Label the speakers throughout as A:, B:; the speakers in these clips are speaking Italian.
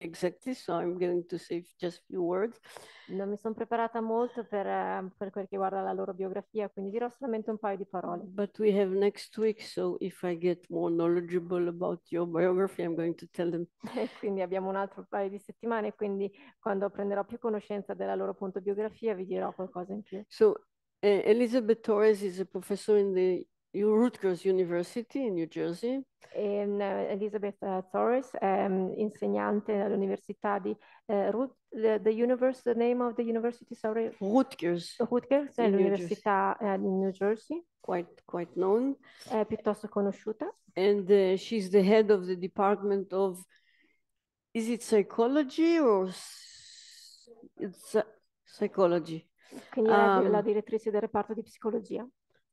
A: exactly, so I'm going to say just few words.
B: Non mi sono preparata molto per, ehm, per quel che riguarda la loro biografia, quindi dirò solamente un paio di parole.
A: But we have next week, so if I get more knowledgeable about your biography, I'm going to tell them.
B: quindi abbiamo un altro paio di settimane, quindi quando prenderò più conoscenza della loro appunto biografia vi dirò qualcosa
A: in più. So, Elizabeth Torres is a professor in the Rutgers University in New Jersey. E, eh, Elizabeth uh, Torres, um, insegnante
B: all'Università di uh, eh, Rut- the, the, universe, the name of the university, sorry.
A: Rutgers. Rutgers, è l'università uh, di New Jersey. Quite, quite known. È piuttosto conosciuta. And uh, she's the head of the department of, is it psychology or it's, psychology? Quindi um, è la
B: direttrice del reparto di psicologia.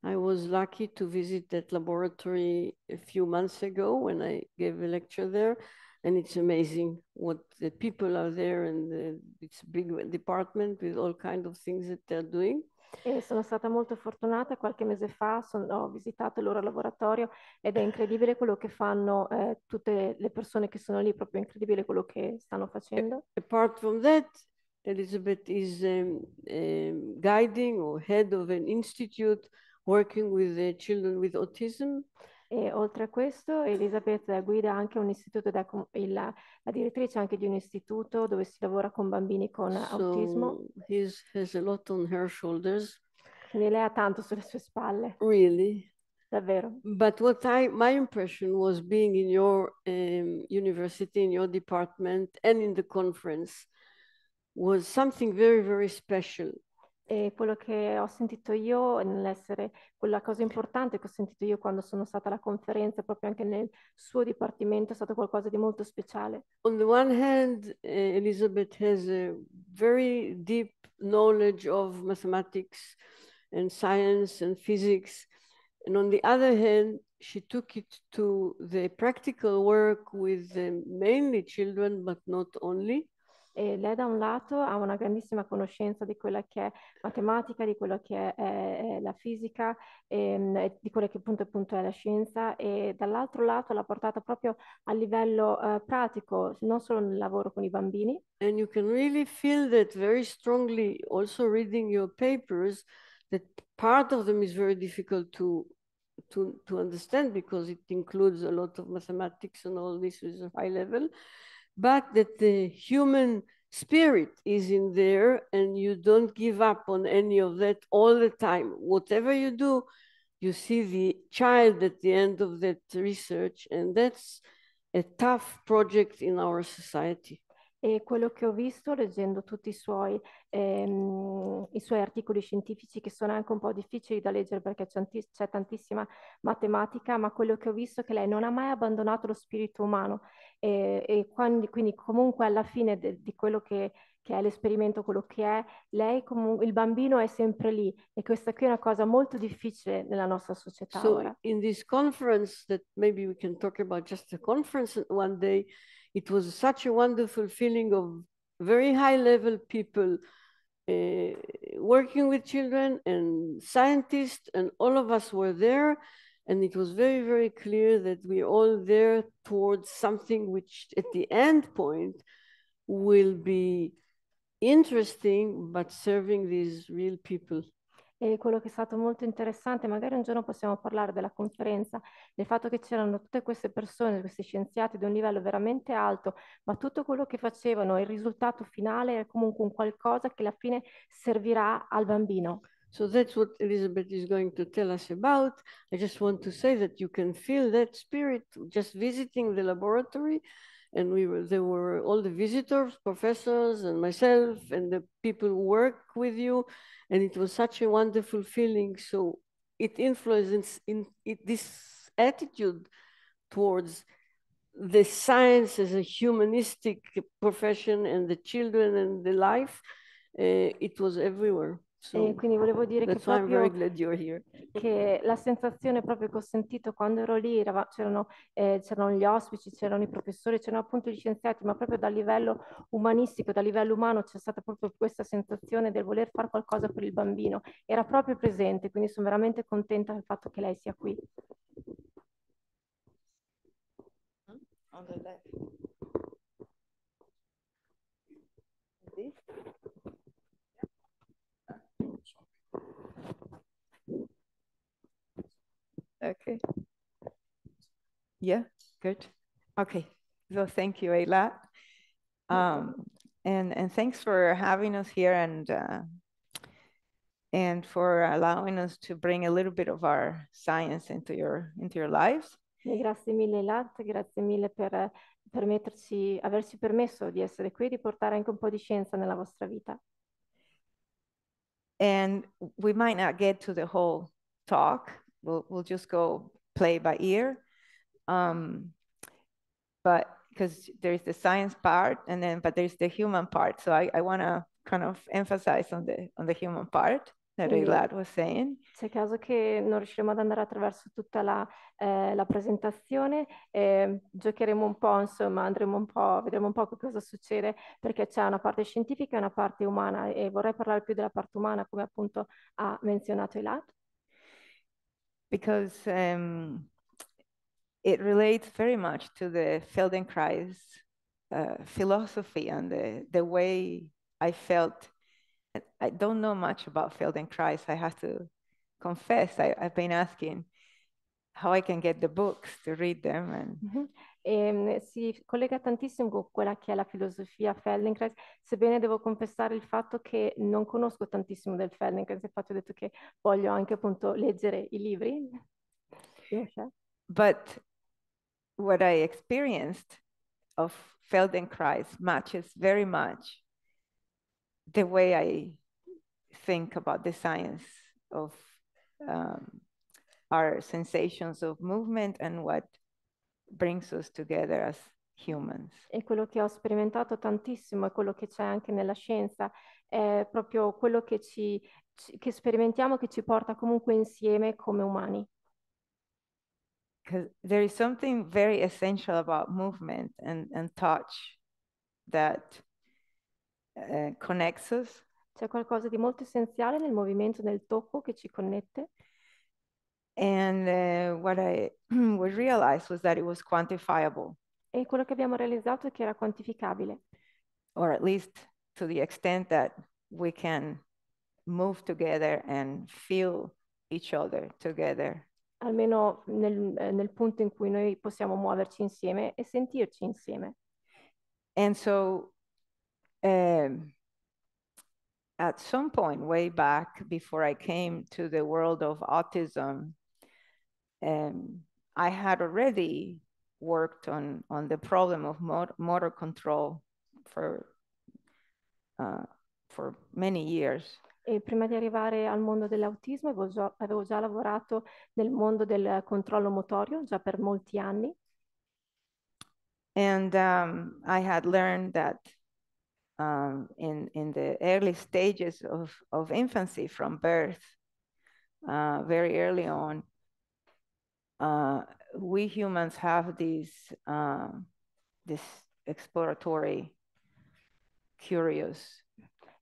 A: I was lucky to visit that laboratory a few months ago when I gave a lecture there. And it's amazing what the people are there and the, it's a big department with all kind of things that they're doing.
B: E sono stata molto fortunata, qualche mese fa son, ho visitato il loro laboratorio ed è incredibile quello che fanno eh, tutte le persone che sono lì, proprio incredibile quello che
A: stanno facendo. Apart from that, Elizabeth is um, um, guiding or head of an institute working with the children with autism. E oltre a questo, Elisabetta guida anche un istituto, da, il, la, direttrice anche
B: di un istituto dove si lavora con bambini con so autismo.
A: He's, has a lot on her shoulders. Quindi lei ha tanto sulle sue spalle. Really? Davvero. But what I, my impression was being in your um, university, in your department and in the conference was something very, very special. E
B: quello che ho sentito io nell'essere quella cosa importante che ho sentito io quando sono stata alla conferenza, proprio anche nel suo dipartimento, è stato qualcosa di molto speciale.
A: On the one hand, eh, Elizabeth has a very deep knowledge of mathematics and science and physics. And on the other hand, she took it to the practical work with mainly children, but not only e lei da un lato ha una grandissima conoscenza di quella che è matematica,
B: di quella che è, è, è la fisica, ehm, e, di quella che appunto, appunto, è la scienza e dall'altro lato l'ha portata proprio a livello uh, pratico, non solo nel lavoro
A: con i bambini. And you can really feel that very strongly also reading your papers that part of them is very difficult to to, to understand because it includes a lot of mathematics and all this is high level but that the human spirit is in there and you don't give up on any of that all the time. Whatever you do, you see the child at the end of that research, and that's a tough project in our society.
B: E quello che ho visto leggendo tutti i suoi, ehm, i suoi articoli scientifici, che sono anche un po' difficili da leggere perché c'è, c'è tantissima matematica, ma quello che ho visto è che lei non ha mai abbandonato lo spirito umano e, e quando, quindi comunque alla fine de, di quello che, che, è l'esperimento, quello che è, lei comunque, il bambino è sempre lì e questa qui è una cosa molto difficile nella nostra società. So ora.
A: in this conference that maybe we can talk about just the conference one day, it was such a wonderful feeling of very high level people uh, working with children and scientists and all of us were there and it was very very clear that we're all there towards something which at the end point will be interesting but serving these real people
B: E quello che è stato molto interessante, magari un giorno possiamo parlare della conferenza, del fatto che c'erano tutte queste persone, questi scienziati di un livello veramente alto, ma tutto quello che facevano, il risultato finale è comunque un qualcosa che alla fine servirà al bambino.
A: So that's what Elizabeth is going to tell us about. I just want to say that you can feel that spirit just visiting the laboratory. And we were, there were all the visitors, professors, and myself, and the people who work with you. And it was such a wonderful feeling. So it influences in, it, this attitude towards the science as a humanistic profession and the children and the life. Uh, it was everywhere. So, quindi
B: volevo dire che, proprio, che, la sensazione proprio che ho sentito quando ero lì era, c'erano, eh, c'erano, gli ospiti, c'erano i professori, c'erano appunto gli scienziati, ma proprio dal livello umanistico, dal livello umano c'è stata proprio questa sensazione del voler fare qualcosa per il bambino. Era proprio presente, quindi sono veramente contenta del fatto che lei sia qui.
C: On the left. This. Okay. Yeah, good. Okay. So thank you, Ayla. Um, and, and thanks for having us here and uh, and for allowing us to bring a little bit of our science into your into your lives.
B: grazie mille Lat, grazie mille per permetterci, aversi permesso di essere qui, di portare anche un po' di scienza nella vostra vita.
C: And we might not get to the whole talk, We'll, we'll just go play by ear. Um, but because there's the science part and then, but there's the human part. So I, I want to kind of emphasize on the, on the human part.
B: Se caso che non riusciremo ad andare attraverso tutta la, eh, la presentazione, eh, giocheremo un po', insomma, andremo un po', vedremo un po' che cosa succede, perché c'è una parte scientifica e una parte umana e vorrei parlare più della parte umana, come appunto
C: ha menzionato Elad. because um, it relates very much to the Feldenkrais uh, philosophy and the, the way I felt. I don't know much about Feldenkrais. I have to confess, I, have been asking how I can get the books to read them. And mm-hmm. e ehm, si collega tantissimo con quella che è la
B: filosofia Feldenkrais, sebbene devo confessare il fatto che non conosco tantissimo del Feldenkrais,
C: infatti ho detto che voglio anche appunto leggere i libri. But what I experienced of Feldenkrais matches very much the way I think about the science of um, our sensations of movement and what brings us together as humans.
B: E quello che ho sperimentato tantissimo e quello che c'è anche nella scienza è proprio quello che, ci, che sperimentiamo che ci porta comunque insieme come umani.
C: Because there is something very essential about movement and, and touch that uh, connects us. C'è qualcosa di molto essenziale nel
B: movimento, nel tocco che ci connette.
C: And uh, what I we realized was that it was quantifiable.
B: E quello che abbiamo realizzato è che era quantificabile.
C: Or at least to the extent that we can move together and feel each other together.
B: Almeno nel, eh, nel
C: punto in cui noi possiamo muoverci insieme e sentirci insieme. And so um, at some point way back before I came to the world of autism um, I had already worked on, on the problem of motor, motor control for, uh, for many years. E prima di arrivare
B: al mondo dell'autismo avevo già, avevo già lavorato nel mondo del controllo motorio già
C: per molti anni. And um, I had learned that um, in, in the early stages of, of infancy from birth, uh, very early on, uh, we humans have these uh, this exploratory curious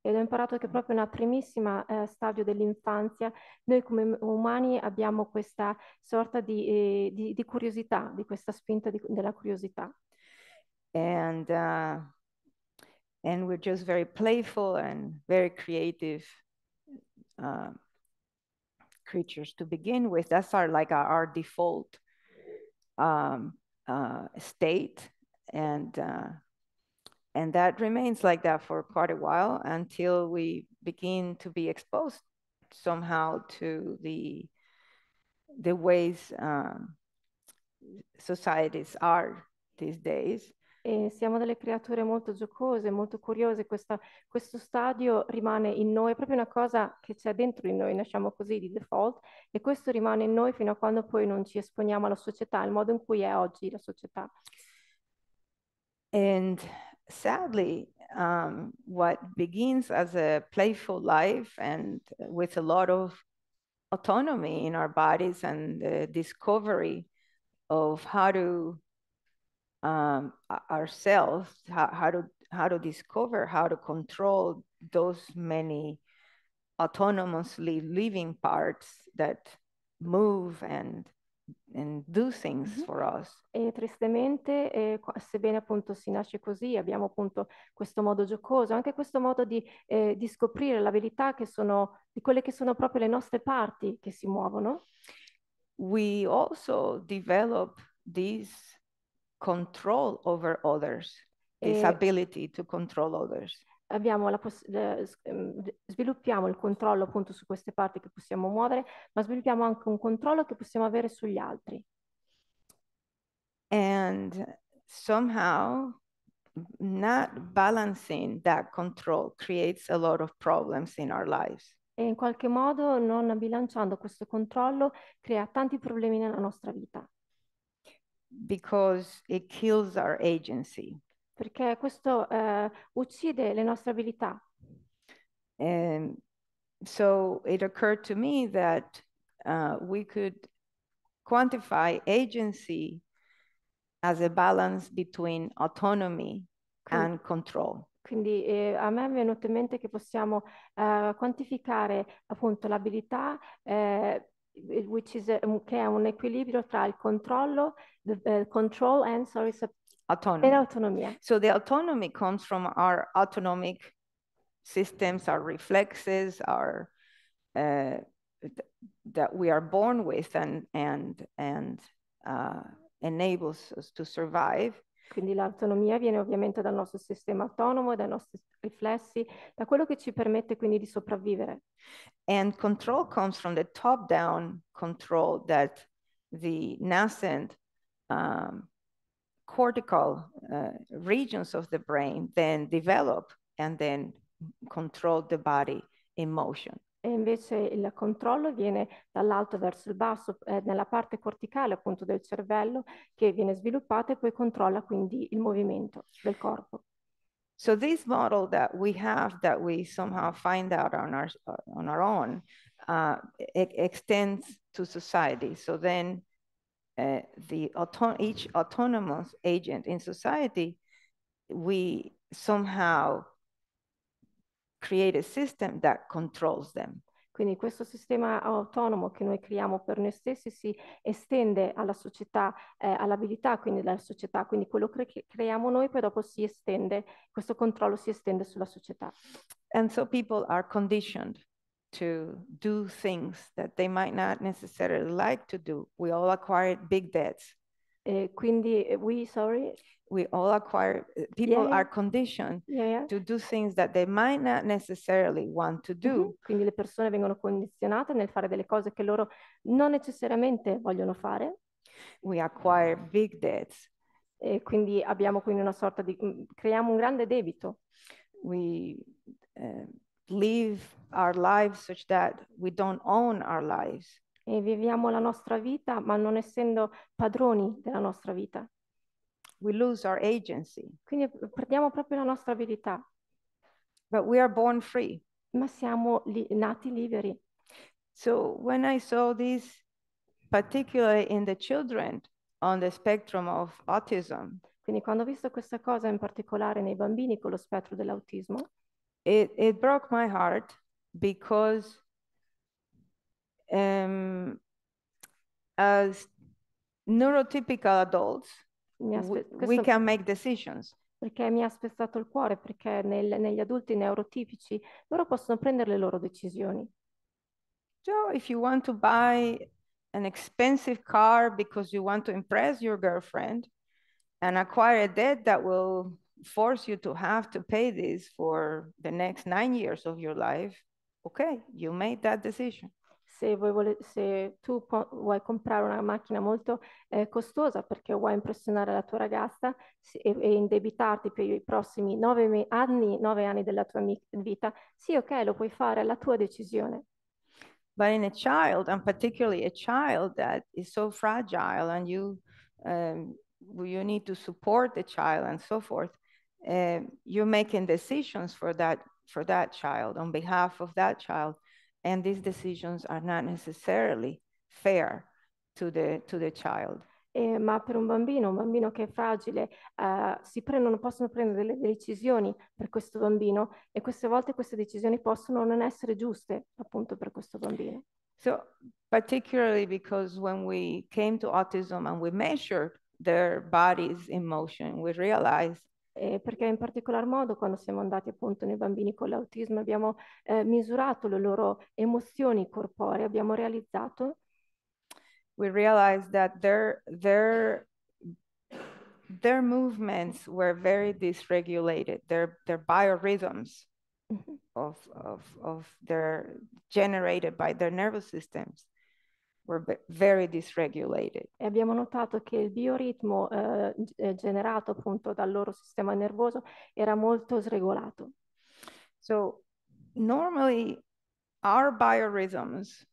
B: ed ho imparato che proprio nel primissimo eh, stadio dell'infanzia noi come umani abbiamo questa sorta di, eh, di, di curiosità, di questa spinta di, della curiosità.
C: And, uh, and we're just very playful and very creative. Uh, creatures to begin with. That's our like our, our default um, uh, state, and uh, and that remains like that for quite a while until we begin to be exposed somehow to the the ways um, societies are these days E siamo delle creature molto
B: giocose, molto curiose, Questa, questo stadio rimane in noi, è proprio una cosa che c'è dentro di noi, nasciamo così di default e questo rimane in noi fino a quando poi non ci esponiamo alla società,
C: al modo in cui è oggi la società. And sadly, um, what begins as a playful life and with a lot of autonomy in our bodies and the discovery of how to um, ourselves how, how, to how to discover how to control those many autonomously living parts that move and and do things mm -hmm. for us. E tristemente, eh,
B: sebbene appunto si nasce così,
C: abbiamo appunto
B: questo modo giocoso, anche questo modo di, eh, di scoprire la verità che sono di quelle che sono proprio le nostre parti che si muovono.
C: We also develop these control over others, this ability to control others.
B: Poss- ehm, sviluppiamo il controllo appunto su queste parti che possiamo muovere, ma sviluppiamo anche un controllo che possiamo avere sugli altri.
C: And somehow not balancing that control creates a lot of problems in our lives. E in qualche
B: modo non bilanciando questo controllo crea tanti problemi nella nostra vita
C: because it kills our agency.
B: Perché questo uh, uccide le nostre abilità.
C: And so it occurred to me that uh, we could quantify agency as a balance between autonomy quindi, and control.
B: Quindi eh, a me è venuto in mente che possiamo eh, quantificare appunto l'abilità eh, which is a, che è un equilibrio tra il controllo, the, eh, control and sorry,
A: autonomy. And autonomia.
C: So the autonomy comes from our autonomic systems, our reflexes, our uh, th that we are born with and and and uh, enables us to survive. Quindi l'autonomia viene ovviamente dal nostro sistema
B: autonomo, dai nostri
C: riflessi, da quello che ci
B: permette quindi di sopravvivere.
C: And control comes from the top-down control that the nascent um, cortical uh, regions of the brain then develop and then control the body in motion e invece
B: il controllo viene dall'alto verso il basso, eh, nella parte corticale appunto del cervello che viene sviluppata e poi controlla quindi il movimento del corpo.
C: So this model that we have that we somehow find out on our, on our own uh, extends to society. So then uh, the auto each autonomous agent in society, we somehow create a system that controls them. Quindi
B: questo sistema autonomo che noi creiamo per noi stessi si estende alla società, eh, all'abilità quindi della società, quindi quello che cre creiamo noi poi dopo si estende, questo controllo si estende sulla società.
C: And so people are conditioned to do things that they might not necessarily like to do. We all acquired big debts. Eh, quindi, we, sorry? we all acquire uh, people yeah, yeah. are conditioned yeah, to do things that they might not necessarily want to do. Mm-hmm. Quindi le persone vengono
B: condizionate nel fare delle cose che loro non necessariamente vogliono fare. We acquire big debts. E quindi abbiamo quindi una sorta di mm, creiamo un grande debito.
C: We uh, live our lives such that we don't own our lives. E viviamo la nostra vita, ma non essendo padroni
B: della nostra vita we lose our agency. Quindi perdiamo proprio la nostra
C: abilità. But we are born free. Ma siamo li nati liberi. So when I saw this, particularly in the children on the spectrum of autism, quindi quando ho visto questa cosa in particolare nei bambini con lo spettro dell'autismo, it, it broke my heart because um, as neurotypical adults, mi ha spe- we questo- can make decisions. perché mi ha spezzato il cuore,
B: perché nel- negli adulti neurotipici loro possono prendere le loro decisioni.
C: So if you want to buy an expensive car because you want to impress your girlfriend and acquire a debt that will force you to have to pay this for the next nine years of your life, okay, you made that decision. se, vole- se tu po- vuoi comprare una macchina molto eh,
B: costosa perché vuoi impressionare la tua ragazza se- e-, e, indebitarti per i prossimi nove me- anni, nove anni della tua mi- vita, sì, ok, lo puoi fare, è la tua decisione.
C: But in a child, and particularly a child that is so fragile and you, um, you need to support the child and so forth, uh, you're making decisions for that, for that child on behalf of that child. and these decisions are not necessarily fair to the, to the child. Eh,
B: ma per un bambino, un bambino che è fragile, eh, si prendono, possono prendere delle decisioni per questo bambino e queste volte queste decisioni possono non essere giuste appunto per questo
C: bambino. So, particularly because when we came to autism and we measured their bodies in motion, we realized eh, perché in particolar modo
B: quando siamo andati appunto nei bambini con l'autismo abbiamo eh, misurato le loro emozioni corporee, abbiamo realizzato
C: we realized that their their their movements were very dysregulated their their biorhythms mm-hmm. of, of of their generated by their nervous systems were very dysregulated. E abbiamo notato che
B: il bioritmo eh, eh, generato appunto dal loro sistema nervoso era molto
C: sregolato. So normally our biorhythms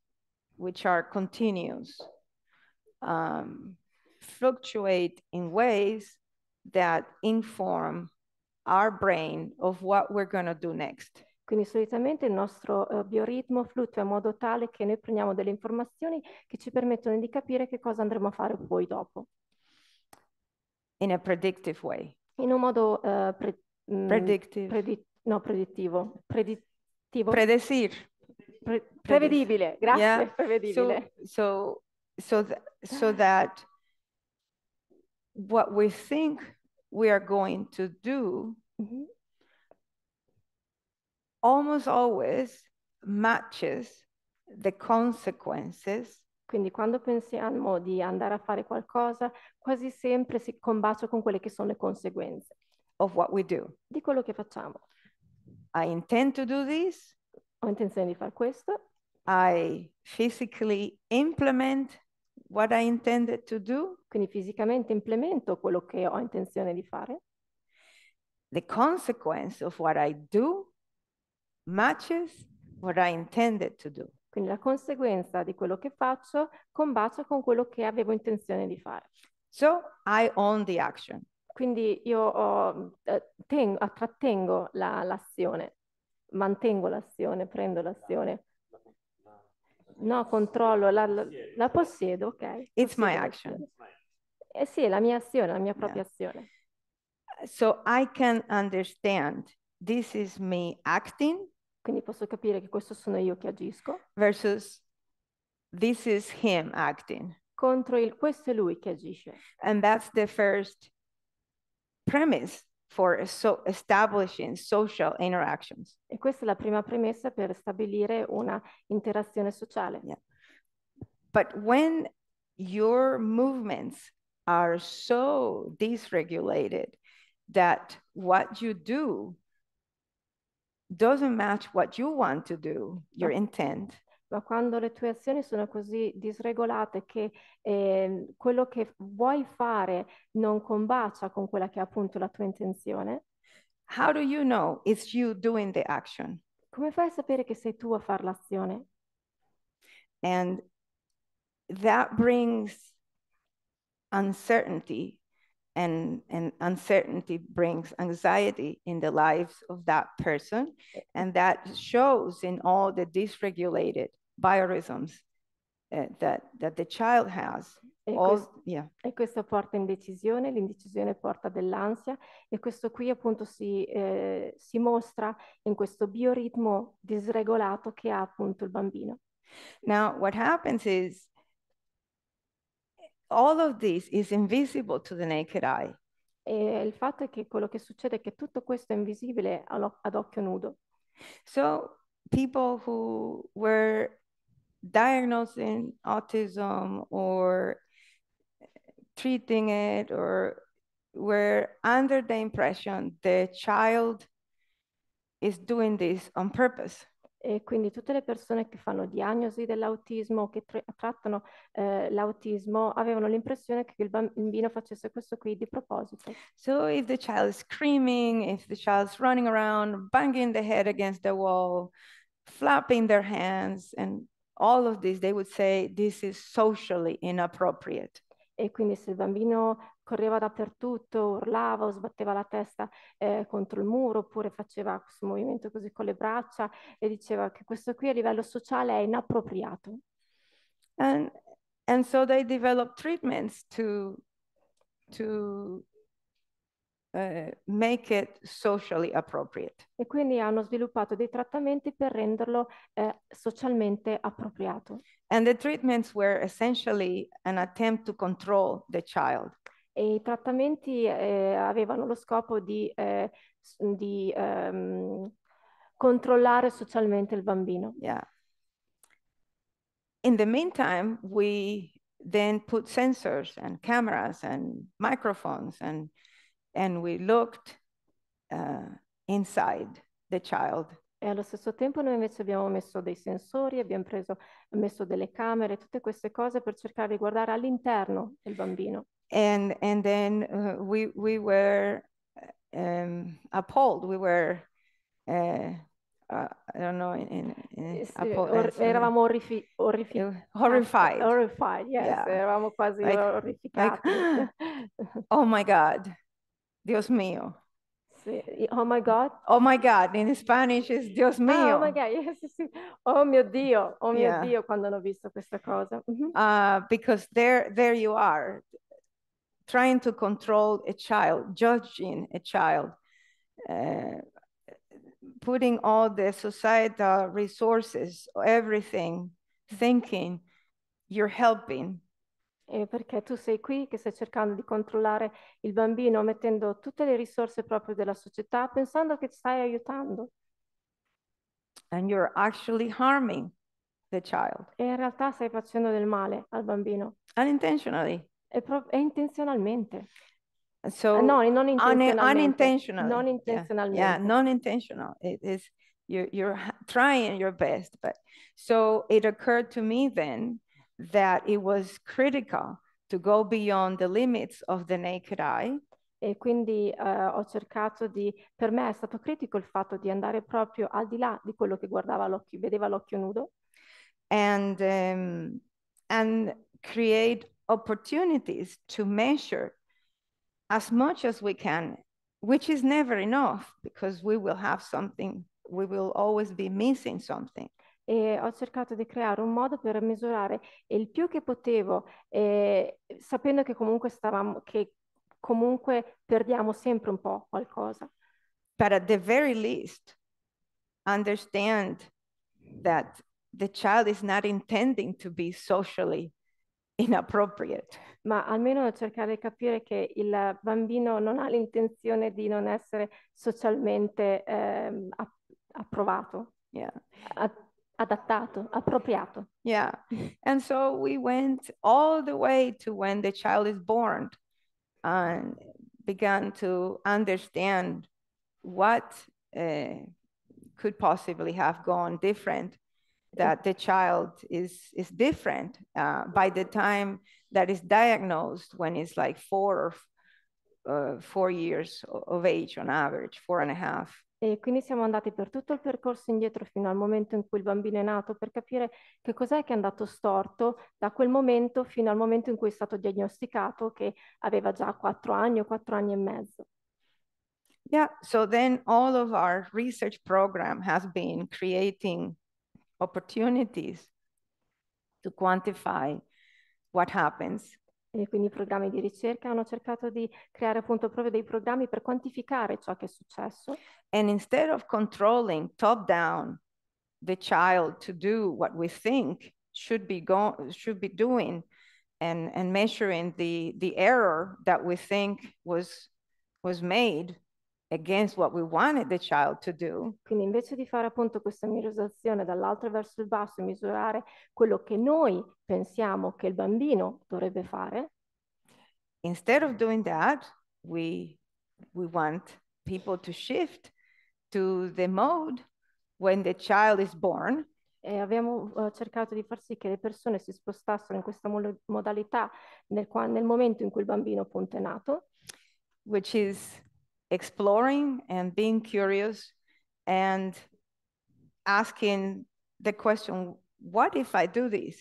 C: which are continuous um, fluctuate in ways that inform our brain of what we're going to do next.
B: Quindi solitamente il nostro eh, bioritmo fluttua in modo tale che noi prendiamo delle informazioni che ci permettono di capire che cosa andremo a fare poi dopo.
C: In a predictive way.
B: In un modo eh,
C: pre mm, predictive.
B: Predi no, predittivo. Predittivo. Predecir. Pre prevedibile, grazie, yeah. prevedibile.
C: So, so, so, th so that what we think we are going to do mm -hmm almost always matches the consequences quindi quando pensiamo di andare a fare qualcosa,
B: quasi sempre si combacia con quelle che sono le conseguenze
C: of what we do. di quello che facciamo. I intend to do this. Ho intenzione di fare questo. I physically implement what I intended to do. Quindi fisicamente implemento quello che ho intenzione di fare. The consequence of what I do matches what I intended to do.
B: Quindi la conseguenza di quello che faccio combacia con quello che avevo intenzione di fare.
C: So I own the
B: action. Quindi io ho, eh, tengo, trattengo la, l'azione, mantengo l'azione, prendo l'azione. No, controllo, la, la, la possiedo, ok. It's possiedo my action. Eh sì, la mia azione, la mia propria yeah. azione. So I can understand
C: this is me acting quindi posso capire che questo sono io che agisco. Versus this is him acting. Contro il questo è lui che agisce. And that's the first premise for so establishing social interactions. E questa è la prima premessa per stabilire una interazione sociale. Yeah. But when your movements are so dysregulated that what you do doesn't match what you want to do, your intent. Ma
B: quando le tue azioni sono così disregolate che eh, quello che vuoi fare non combacia con quella che è appunto la tua intenzione. How do you
C: know it's you doing the Come fai a sapere che sei tu a fare l'azione? And that brings uncertainty and, and uncertainty brings anxiety in the lives of that person. And that shows in all the dysregulated biorhythms uh, that, that the child has. E, all, questo, yeah. e questo
B: porta indecisione, l'indecisione porta dell'ansia e questo qui appunto si, eh, si mostra in questo bioritmo disregolato che ha appunto il bambino.
C: Now what happens is all of this is invisible to the naked eye. E il fatto è che quello che succede è che tutto questo è invisibile ad occhio nudo. So people who were diagnosing autism or treating it or were under the impression the child is doing this on purpose. E quindi tutte le persone che fanno diagnosi
B: dell'autismo, che tr- trattano eh, l'autismo, avevano l'impressione che il bambino
C: facesse questo qui di proposito. So if the child is screaming, if the child is running around, banging the head against the wall, flapping their hands and all of this, they would say this is socially inappropriate. E quindi se il
B: bambino correva dappertutto, urlava o sbatteva la testa eh, contro il muro oppure faceva questo movimento così con le braccia e diceva che questo qui a livello sociale è
C: inappropriato. And, and so they developed treatments to, to uh, make it socially appropriate.
B: E quindi hanno sviluppato dei trattamenti per renderlo eh, socialmente
C: appropriato. And the treatments were essentially an attempt to control the child e i trattamenti eh, avevano lo scopo di, eh, di ehm, controllare socialmente il bambino. Yeah. In the meantime, we then put sensors and cameras and microphones and, and we looked uh, inside the child. E allo stesso tempo noi invece abbiamo messo dei sensori, abbiamo preso,
B: messo delle
C: camere, tutte queste cose per cercare di guardare
B: all'interno del bambino.
C: and and then uh, we we were um, appalled. We were uh, uh, I don't know in, in, in yes, appalled, or, eravamo orrifi- orrifi- horrified. Ah, horrified, yes, yeah.
B: eravamo quasi like, orrificati.
C: Like, oh my God, Dios mío. Oh my God. Oh my God, in Spanish is Dios mío. Ah, oh my
B: God, yes, yes.
C: Oh mio Dio, oh mio yeah. Dio,
B: quando hanno visto questa cosa. Mm-hmm.
C: Uh, because there, there you are, trying to control a child, judging a child, uh, putting all the societal resources, everything, thinking you're helping. E perché tu sei qui che stai cercando
B: di controllare il bambino mettendo tutte le risorse proprio della società pensando che stai aiutando.
C: And you're actually harming the child.
B: E in realtà stai facendo del male al bambino.
C: Unintentionally.
B: È, pro- è intenzionalmente.
C: So uh, no, non intentionalmente. Un- unintentional. Non intenzionalmente. Yeah, yeah non intentional. It is you're, you're trying your best, but so it occurred to me then that it was critical to go beyond the limits of the naked eye. E quindi uh, ho cercato di, per me è stato critico
B: il fatto di andare proprio al di là di quello che guardava l'occhio, vedeva l'occhio nudo.
C: And, um, and create opportunities to measure as much as we can, which is never enough because we will have something, we will always be missing something. E ho cercato di creare
B: un modo per misurare il più che potevo, eh, sapendo che comunque stavamo,
C: che comunque perdiamo sempre un po' qualcosa. But at the very least, understand that the child is not intending to be socially inappropriate. Ma almeno cercare di
B: capire che il bambino non ha l'intenzione di non essere socialmente socially ehm, approvato. Yeah. Ad adattato, appropriato.
C: Yeah. And so we went all the way to when the child is born and began to understand what uh, could possibly have gone different that the child is is different uh, by the time that is diagnosed when it's like four or uh, four years of age on average, four and a half.
B: E quindi siamo andati per tutto il percorso indietro fino al momento in cui il bambino è nato per capire che cos'è che è andato storto da quel momento fino al momento in cui è stato diagnosticato che aveva già quattro anni o quattro anni e mezzo.
C: Yeah, so then all of our research program has been creating opportunities to quantify what happens.
B: E quindi i programmi di ricerca hanno cercato di creare appunto proprio dei programmi per
C: quantificare ciò che è successo. And instead of controlling top down the child to do what we think should be go- should be doing and and measuring the the error that we think was was made against what we wanted the child to do.
B: Quindi invece di fare appunto questa misurazione dall'alto verso
C: il basso e misurare
B: quello che noi pensiamo che il bambino dovrebbe fare, instead
C: of doing that, we we want people to shift to the mode when the child is born. E abbiamo uh, cercato
B: di far sì che le persone si spostassero in questa mo- modalità nel, qua- nel momento in cui il bambino
C: appunto è nato. Which is exploring and being curious and asking the question, what if I do this?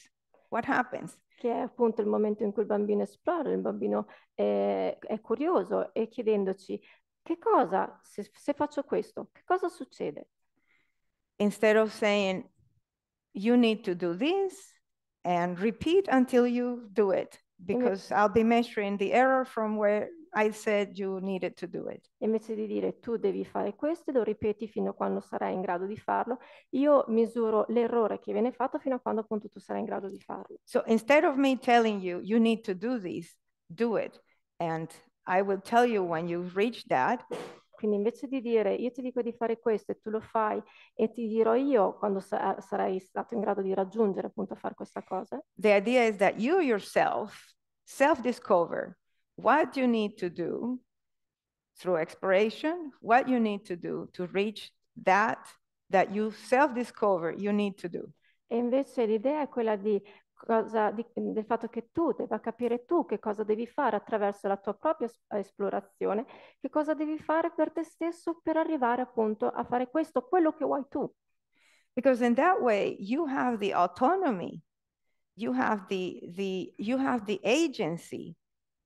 C: What happens? Che è appunto il momento in cui il bambino esplora, il bambino
B: è, eh, è curioso e chiedendoci che cosa, se, se faccio questo, che
C: cosa succede? Instead of saying, you need to do this and repeat until you do it because I'll be measuring the error from where I said you needed to do it. Invece di dire tu devi fare questo, lo
B: ripeti fino a quando sarai in grado di farlo, io misuro l'errore che viene fatto fino a quando appunto tu sarai in grado di farlo.
C: So instead of me telling you you need to do this, do it and I will tell you when you've reached that. Quindi invece di dire io ti dico di
B: fare questo e tu lo fai e ti dirò io quando sa- sarai stato in grado di raggiungere appunto
C: a fare questa cosa. The idea is that you yourself self discover what you need to do through exploration, what you need to do to reach that that you self-discover you need to do. E invece l'idea
B: è quella di cosa, di, del fatto che tu debba capire tu che cosa devi fare attraverso la tua propria esplorazione, che cosa devi fare per te stesso per arrivare appunto
C: a fare questo, quello che vuoi tu. Because in that way you have the autonomy, you have the, the, you have the agency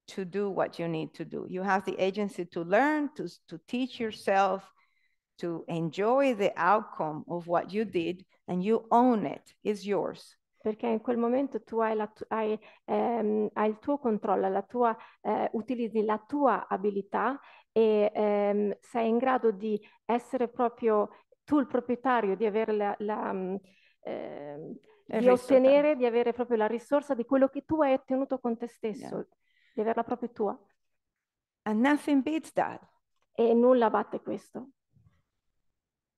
C: to do what you need to do. You have the agency to learn, to, to teach yourself, to enjoy the outcome of what you did, and you own it. It's yours.
B: Perché in quel momento tu hai, la, hai, ehm, hai il tuo controllo, la tua, eh, utilizzi la tua abilità e ehm, sei in grado di essere proprio tu il proprietario, di avere la, la mm, ehm, di ottenere, di avere proprio la risorsa di quello che tu hai ottenuto con te stesso. Yeah di averla proprio tua. And nothing beats that. E nulla batte questo.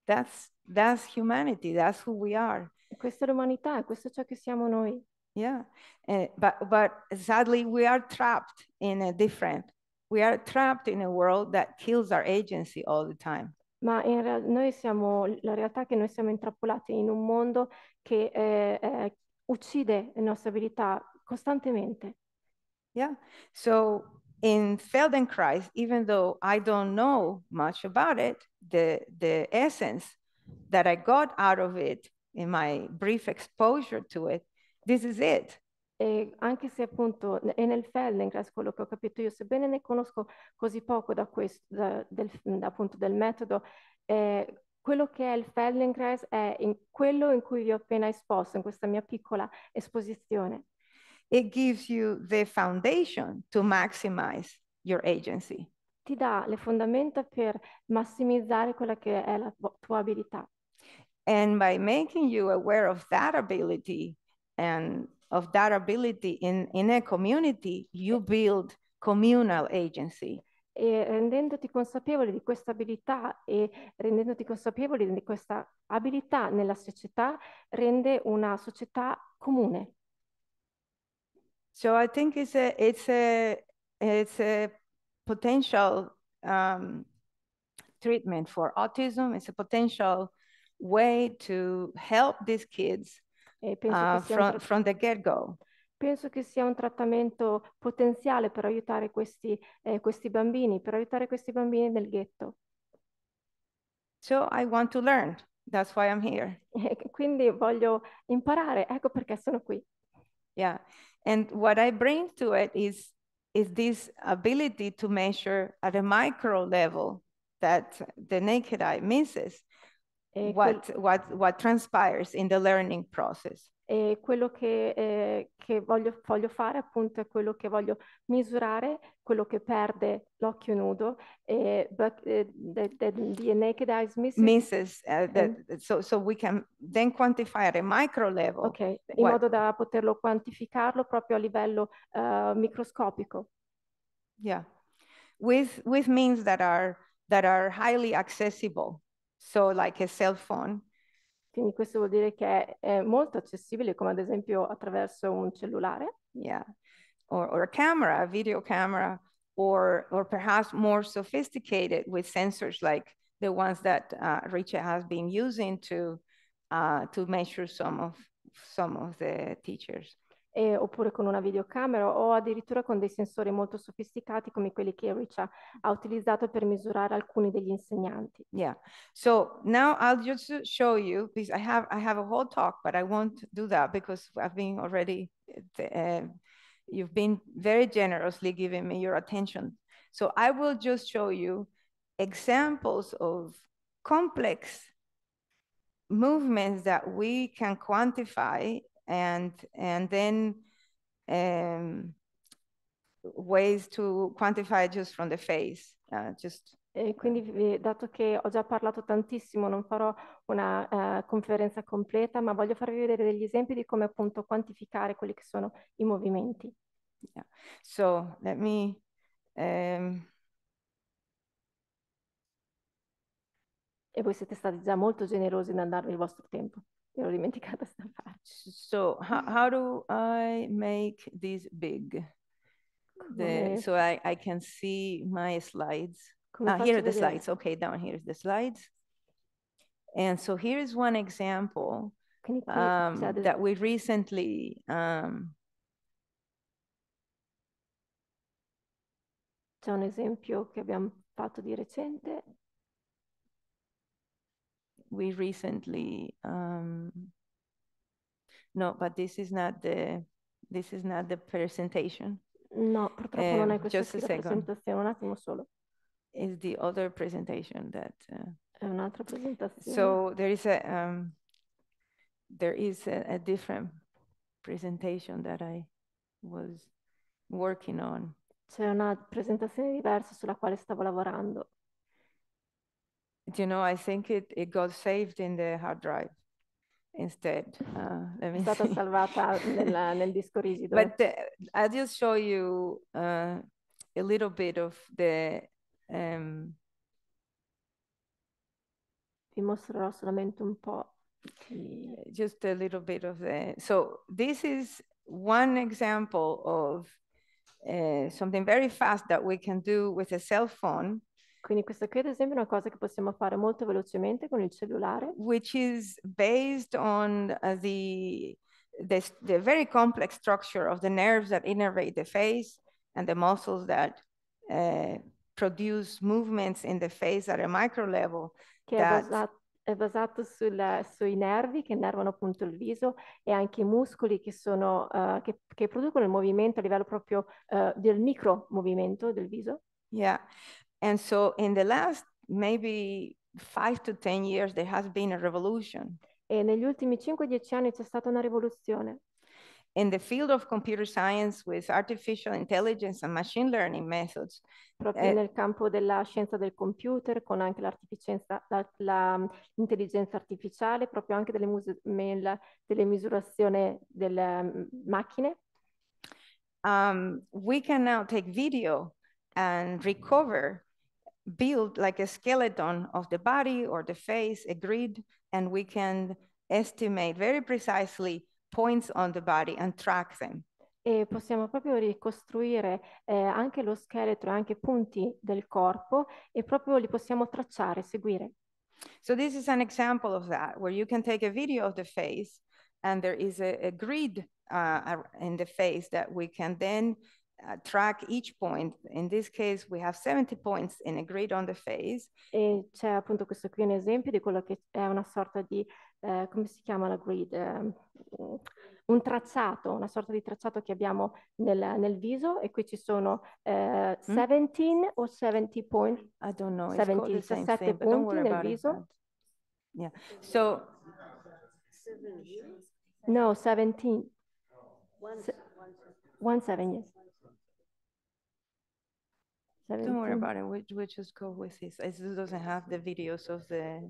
C: That's, that's humanity, that's who we are. E questa è l'umanità, questo è ciò che siamo noi. Yeah, uh, but, but sadly we are trapped in a different, we are trapped in a world that kills our agency all the time. Ma in re-
B: noi siamo, la realtà è che noi siamo intrappolati in un mondo che eh, eh, uccide le nostre abilità costantemente.
C: Yeah. So in Feldenkrais, even though I don't know much about it, the, the essence that I got out of it in my brief exposure to it, this is it. E anche se appunto è nel Feldenkrais quello che ho capito io,
B: sebbene ne conosco così poco da questo, da, del, appunto del metodo, eh, quello che è il Feldenkrais è in quello in cui vi ho appena esposto, in questa mia piccola
C: esposizione. It gives you the foundation to maximize your agency.
B: Ti dà le fondamenta per massimizzare quella che è
C: la tua abilità. And by making you aware of that ability and of that ability in, in a community, you build communal agency.
B: E rendendoti consapevoli di questa abilità e rendendoti consapevoli di questa abilità nella società, rende una società
C: comune. So I think it's a it's a it's a potential um, treatment for autism. It's a potential way to help these kids uh, from, from the get-go.
B: Penso che sia un trattamento
C: potenziale per aiutare questi,
B: eh, questi bambini, per aiutare questi bambini nel ghetto.
C: So I want to learn. That's why I'm here. quindi voglio imparare, ecco perché sono qui. Yeah. And what I bring to it is, is this ability to measure at a micro level that the naked eye misses. Eh, what, what, what transpires in the learning process. E eh,
B: quello che, eh, che voglio, voglio, fare appunto è quello che voglio misurare, quello che perde l'occhio nudo, e eh, but, eh, the, the, eh, the naked eyes misses.
C: misses uh, the, so, so we can then quantify at a micro level. Ok, in what... modo da poterlo quantificarlo proprio a livello uh, microscopico. Yeah, with, with means that are, that are highly accessible so like a cell phone. Quindi questo vuol dire che è molto accessibile, come ad esempio attraverso un cellulare. Yeah, or, or a camera, a video camera, or, or perhaps more sophisticated with sensors like the ones that uh, Richard has been using to, uh, to measure some of, some of the teachers.
B: eh, oppure con una videocamera o addirittura con dei sensori molto sofisticati come quelli che Rich ha, ha utilizzato per misurare alcuni degli insegnanti.
C: Yeah. So now I'll just show you because I have I have a whole talk, but I won't do that because I've been already uh, you've been very generously giving me your attention. So I will just show you examples of complex movements that we can quantify and and then um, ways to quantify just from the face, uh, just E quindi, dato che ho già parlato
B: tantissimo, non farò una uh, conferenza completa, ma voglio farvi vedere degli esempi di come appunto quantificare quelli che sono i movimenti.
C: Yeah. So, let me...
B: Um... E voi
C: siete stati già molto
B: generosi nel darvi il vostro tempo. Ero dimenticata stampare.
C: So how, mm. how do I make this big? The, so I, I can see my slides. Ah, here are the slides. Okay, down here is the slides. And so here is one example um, that we recently um,
B: C'è un esempio che abbiamo fatto di recente
C: we recently um, no but this is not the this is not the presentation no purtroppo um, non è questa presentazione
B: un attimo solo
C: is the other presentation that uh,
B: è un'altra presentazione so
C: there is a um, there is a, a different presentation that I was working on c'è una presentazione diversa sulla quale stavo lavorando you know, I think it, it got saved in the hard drive instead. Uh, è stata see. salvata
B: nel nel disco rigido. But uh,
C: I'll just show you uh, a little bit of the... Um, Vi mostrerò solamente un po'. Eh, just a little bit of the... So this is one example of uh, something very fast that we can do with a cell phone Quindi questa qui ad esempio è una cosa che possiamo fare molto velocemente con il cellulare. Which is based on uh, the, the, the very complex structure of the nerves that innervate the face and the muscles that uh, produce movements in the face at a micro level. Che è, basato,
B: è basato sul, sui nervi che innervano appunto il viso e anche i muscoli che, sono, uh, che, che producono il movimento a livello proprio uh, del micro movimento
C: del viso. Yeah, And so in the last maybe five to ten years there has been a revolution. E negli ultimi 5-10 anni c'è stata una rivoluzione. In the field of computer science with artificial intelligence and machine learning methods. Proprio eh, nel
B: campo della scienza del computer con anche l'intelligenza artificiale, proprio anche delle, muse, nel, delle misurazioni delle
C: um, macchine. Um, we can now take video and recover build like a skeleton of the body or the face, a grid, and we can estimate very precisely points on the body and track them.
B: E possiamo proprio ricostruire eh, anche lo scheletro, anche punti del corpo e proprio li possiamo tracciare, seguire.
C: So this is an example of that, where you can take a video of the face and there is a, a grid uh, in the face that we can then Uh, track each point. In this case we have 70 points in a grid on the face. E c'è appunto questo qui un esempio
B: di quello che è una sorta di, eh, come si chiama la grid? Eh, un tracciato, una sorta di tracciato che abbiamo nel, nel viso e qui ci sono eh, 17 mm? o 70 points.
C: I don't know. 17, 17 thing, punti nel viso. It. Yeah.
A: So No,
B: 17.
A: One, Se one seven, yes.
C: Don't worry about it. We, we just go with this. It doesn't have the videos of the.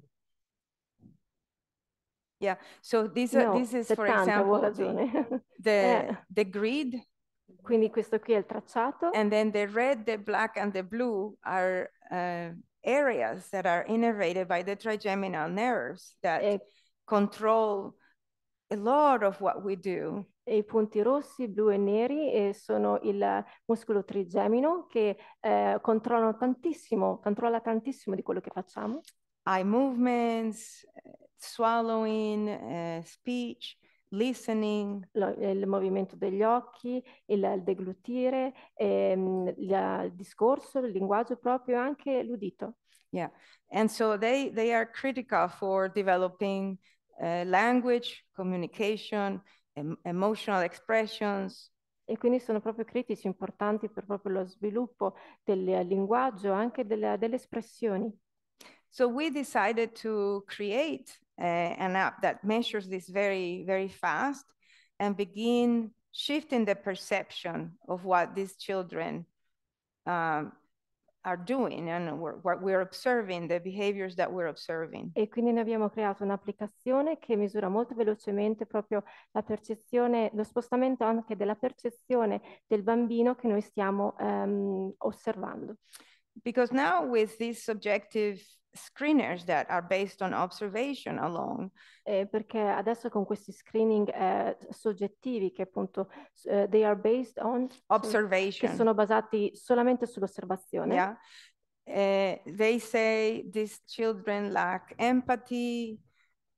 C: Yeah. So this, uh, no, this is, for example, the, the, eh. the grid. Quindi questo qui è il tracciato. And then the red, the black, and the blue are uh, areas that are innervated by the trigeminal nerves that eh. control a lot of what we do.
B: i punti rossi, blu e neri e sono il muscolo trigemino che eh, controllano tantissimo, controlla tantissimo di quello che facciamo. Eye movements, eh, swallowing, eh, speech, listening. Lo, eh, il movimento degli occhi, il, il deglutire, ehm, la, il
C: discorso, il linguaggio proprio, anche l'udito. Yeah, and so they, they are critical for developing uh, language, communication, emotional expressions. E quindi sono proprio critici importanti per proprio lo sviluppo
B: del linguaggio, anche delle, delle
C: espressioni. So we decided to create uh, an app that measures this very, very fast and begin shifting the perception of what these children um, are doing and what we're observing, the behaviors that we're observing. E
B: quindi noi abbiamo creato un'applicazione che misura molto velocemente proprio la percezione, lo spostamento anche della percezione del bambino che noi stiamo um,
C: osservando. Because now with this subjective screeners that are based on observation alone. Eh, perché adesso con questi screening eh, soggettivi
B: che appunto uh, they are based on observation che sono basati solamente
C: sull'osservazione. Yeah. Eh, they say these children lack empathy.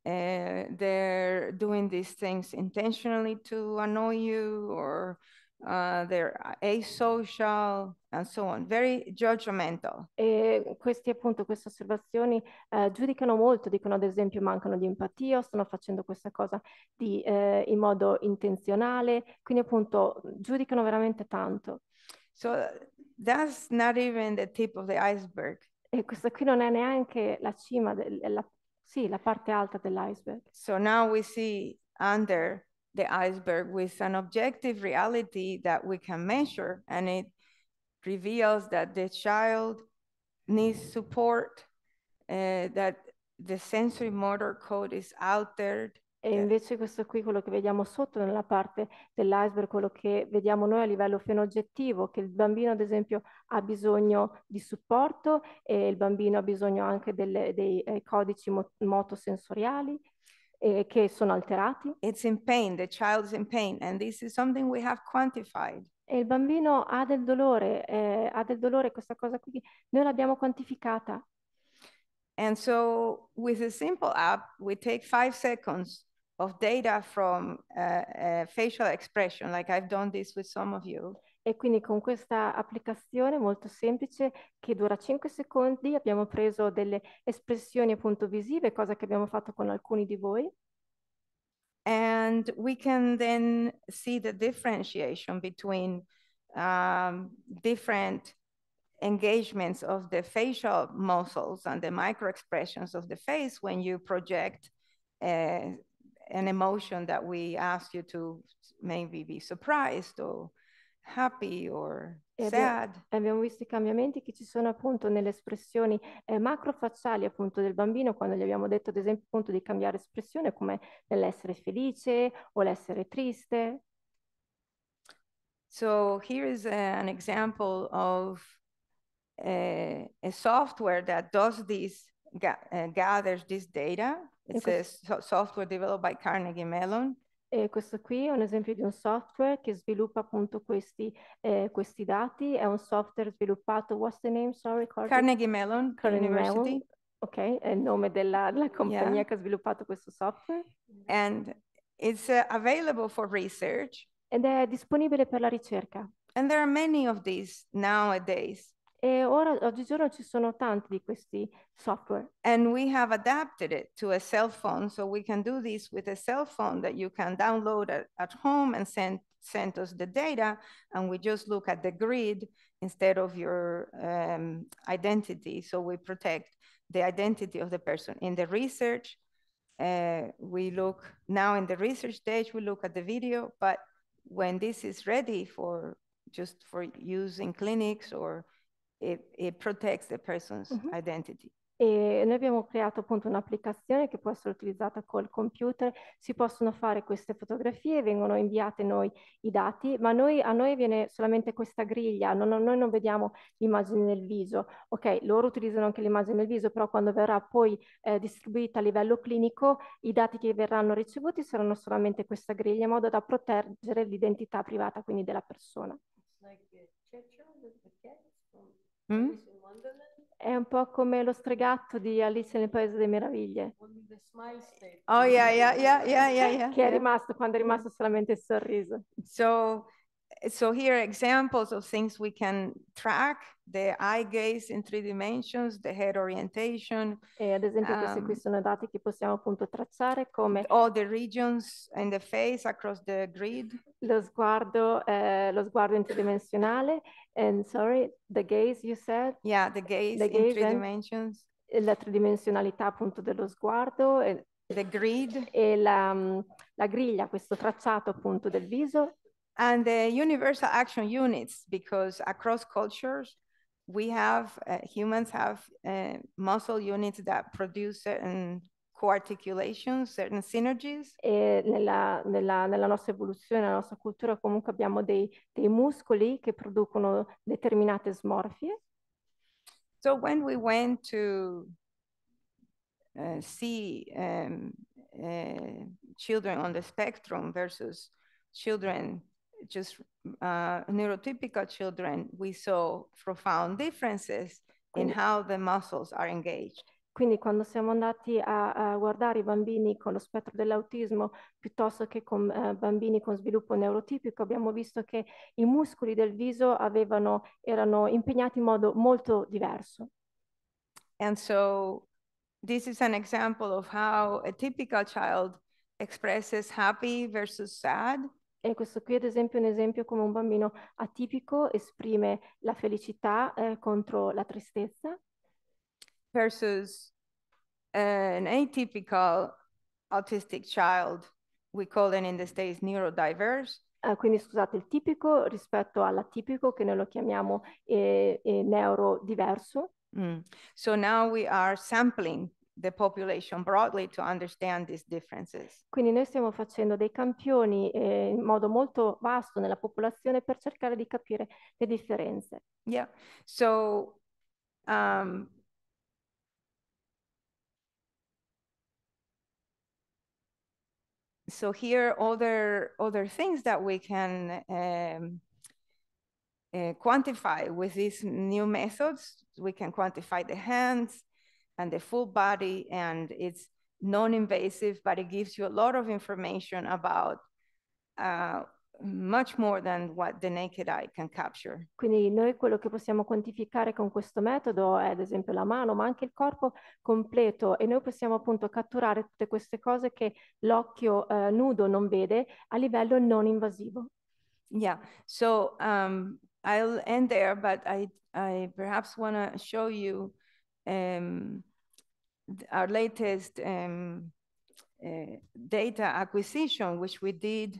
C: Eh, they're doing these things intentionally to annoy you or Uh, they're uh, asocial and so on, very judgmental. E questi appunto, queste osservazioni eh, giudicano molto,
B: dicono ad esempio mancano di empatia, stanno facendo questa cosa di, eh, in modo intenzionale, quindi appunto giudicano veramente tanto. So that's
C: not even the tip of the iceberg. E questa qui non è neanche la cima, de- la, sì, la parte alta dell'iceberg. So now we see under the iceberg with an objective reality that we can measure. And it reveals that the child needs support, uh, that the sensory motor code is altered. E invece questo qui, quello che vediamo sotto nella
B: parte dell'iceberg, quello che vediamo noi a livello fenogettivo, che il bambino ad esempio ha bisogno di supporto e il bambino ha bisogno anche delle, dei eh, codici
C: motosensoriali e che sono alterati. It's in pain, the child is in pain and this is something we have quantified.
B: E il bambino ha del dolore, eh, ha del dolore questa cosa qui, noi l'abbiamo quantificata.
C: And so with a simple app, we take five seconds of data from uh, facial expression, like I've done this with some of you. E quindi con questa applicazione molto
B: semplice che dura 5 secondi abbiamo preso delle espressioni appunto visive,
C: cosa che abbiamo fatto con alcuni di voi. And we can then see the differentiation between um, different engagements of the facial muscles and the microexpressions of the face when you project uh, an emotion that we ask you to maybe be surprised or happy or e sad. Abbiamo visto i
B: cambiamenti che ci sono appunto nelle espressioni eh, macrofacciali appunto del bambino quando gli abbiamo detto ad esempio appunto di cambiare espressione come nell'essere felice o l'essere triste.
C: So here is eh, an example of a, eh, a software that does this, ga- uh, gathers this data. It's a software developed by Carnegie Mellon. E questo qui è un esempio
B: di un software che sviluppa appunto questi, eh, questi dati, è un software sviluppato, what's the name, sorry? Cardi? Carnegie Mellon Carnegie University. Mellon.
C: Ok, è il nome della, della compagnia yeah. che ha sviluppato questo software. And it's uh, available for research. Ed è disponibile per la ricerca. And there are many of these nowadays. E ora, oggigiorno ci sono tanti di questi software. And we have adapted it to a cell phone, so we can do this with a cell phone that you can download at, at home and send, send us the data, and we just look at the grid instead of your um, identity. So we protect the identity of the person. In the research, uh, we look now in the research stage, we look at the video, but when this is ready for just for use in clinics or it, it protects the person's mm-hmm. identity.
B: E noi abbiamo creato appunto un'applicazione che può essere utilizzata col computer, si possono fare queste fotografie, vengono inviate noi i dati, ma noi, a noi viene solamente questa griglia, non, noi non vediamo l'immagine del viso. Ok, loro utilizzano anche l'immagine del viso, però quando verrà poi eh, distribuita a livello clinico, i dati che verranno ricevuti saranno solamente questa griglia, in modo da proteggere l'identità privata quindi della persona. Mm? È un po' come lo stregato di Alice nel Paese delle Meraviglie.
A: Oh, yeah, yeah, yeah, che è
C: rimasto quando è rimasto solamente il sorriso. So, so here are examples of things we can track, the eye gaze in three dimensions, the head orientation. E ad esempio um, questi qui um, sono dati che possiamo appunto tracciare come all the regions and the face across the grid.
B: Lo sguardo, eh, lo sguardo intridimensionale and sorry, the gaze you said? Yeah, the gaze, the gaze in three dimensions. La tridimensionalità appunto dello
C: sguardo e, e la, mm, la griglia, questo tracciato appunto del viso and the universal action units, because across cultures, we have, uh, humans have uh, muscle units that produce certain coarticulations, certain synergies. E nella, nella, nella, nostra evoluzione,
B: nella nostra cultura comunque abbiamo dei, dei muscoli che producono determinate smorfie.
C: So when we went to uh, see um, uh, children on the spectrum versus children just uh, neurotypical children, we saw profound differences in how the muscles are engaged.
B: Quindi quando siamo andati a, a guardare i bambini con lo spettro dell'autismo piuttosto che con eh, bambini con sviluppo neurotipico, abbiamo visto che i muscoli del viso avevano, erano impegnati in modo molto diverso.
C: And so this is an example of how a typical child expresses happy versus sad.
B: E questo qui, ad esempio, è un esempio come un bambino atipico esprime la felicità eh, contro la tristezza.
C: Versus eh, an atypical autistic child, we call it in the States neurodiverse.
B: Uh, quindi scusate, il tipico rispetto all'atipico che noi lo chiamiamo eh, eh,
C: neurodiverso. Mm. So now we are sampling the population broadly to understand these differences.
B: Quindi noi stiamo facendo dei campioni eh, in modo molto vasto nella popolazione per cercare di capire le differenze.
C: Yeah. So um, so here other other things that we can um, uh, quantify with these new methods we can quantify the hands and the full body, and it's non-invasive, but it gives you a lot of information about uh, much more than what the naked eye can capture.
B: Quindi noi quello che possiamo quantificare con questo metodo è ad esempio la mano, ma anche il corpo completo e noi possiamo appunto catturare tutte queste cose che l'occhio uh, nudo non vede a livello non invasivo.
C: Yeah, so um, I'll end there, but I, I perhaps want to show you um, our latest um, uh, data acquisition, which we did.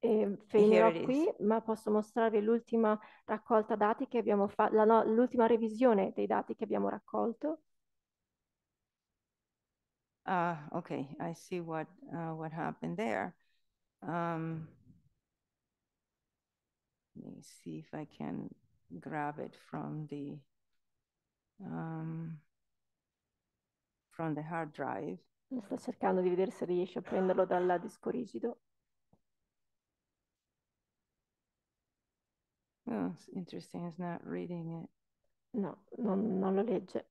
B: E finirò qui, ma posso mostrare l'ultima raccolta dati che abbiamo fatto, no, l'ultima revisione dei dati che abbiamo raccolto.
C: Uh, okay, I see what, uh, what happened there. Um, let me see if I can grab it from the from the hard drive.
B: Sto cercando di vedere se riesce a prenderlo dal disco rigido.
C: Oh, it's interesting, it's not reading it. No, non, non lo legge.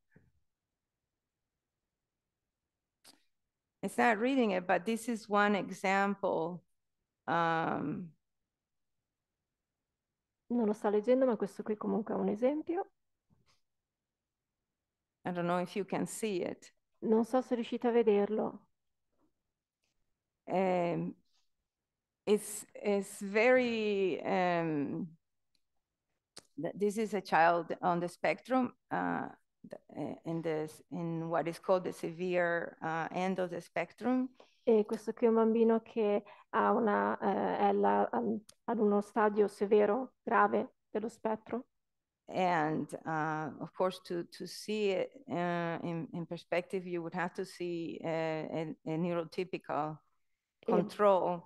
C: It's not reading it, but this is one example. Um, non lo sta leggendo, ma questo qui comunque è un esempio. I don't know if you can see it. Non so se riuscite a vederlo. Um, it's, it's very, um, this is a child on the spectrum uh, eh, in, this, in what is called the severe uh, end of the spectrum.
B: E questo qui è un bambino che ha una, eh, è la, ad uno stadio severo, grave dello spettro.
C: and uh, of course to, to see it uh, in, in perspective you would have to see a, uh, a, a neurotypical control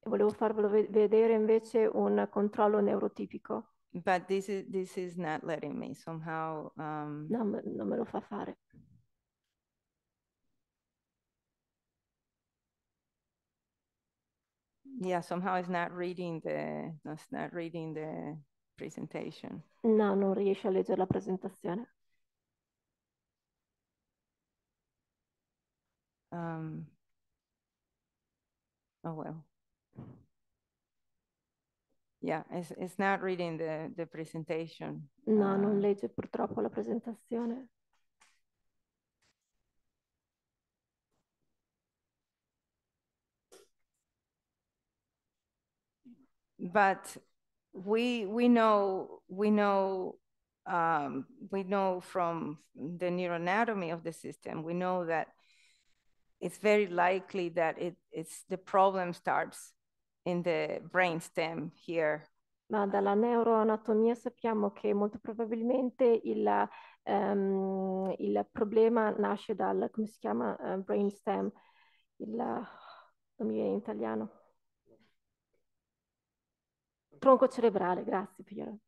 C: e volevo farvelo
B: vedere invece un controllo neurotipico
C: but this is this is not letting me somehow um, no, non me lo fa fare yeah somehow it's not reading the it's not reading the presentation.
B: No, non riesce a leggere la presentazione.
C: Um, oh well. Yeah, it's, it's not reading the, the presentation.
A: No, uh, non
B: um, legge purtroppo la presentazione.
C: But we we know we know um, we know from the neuroanatomy of the system we know that it's very likely that it, it's the problem starts in the brainstem here.
B: Ma dalla neuroanatomia sappiamo che molto probabilmente il, um, il problema nasce dal, come si chiama, uh, eh, brainstem, il, non mi viene in italiano, tronco cerebrale. Grazie Piero.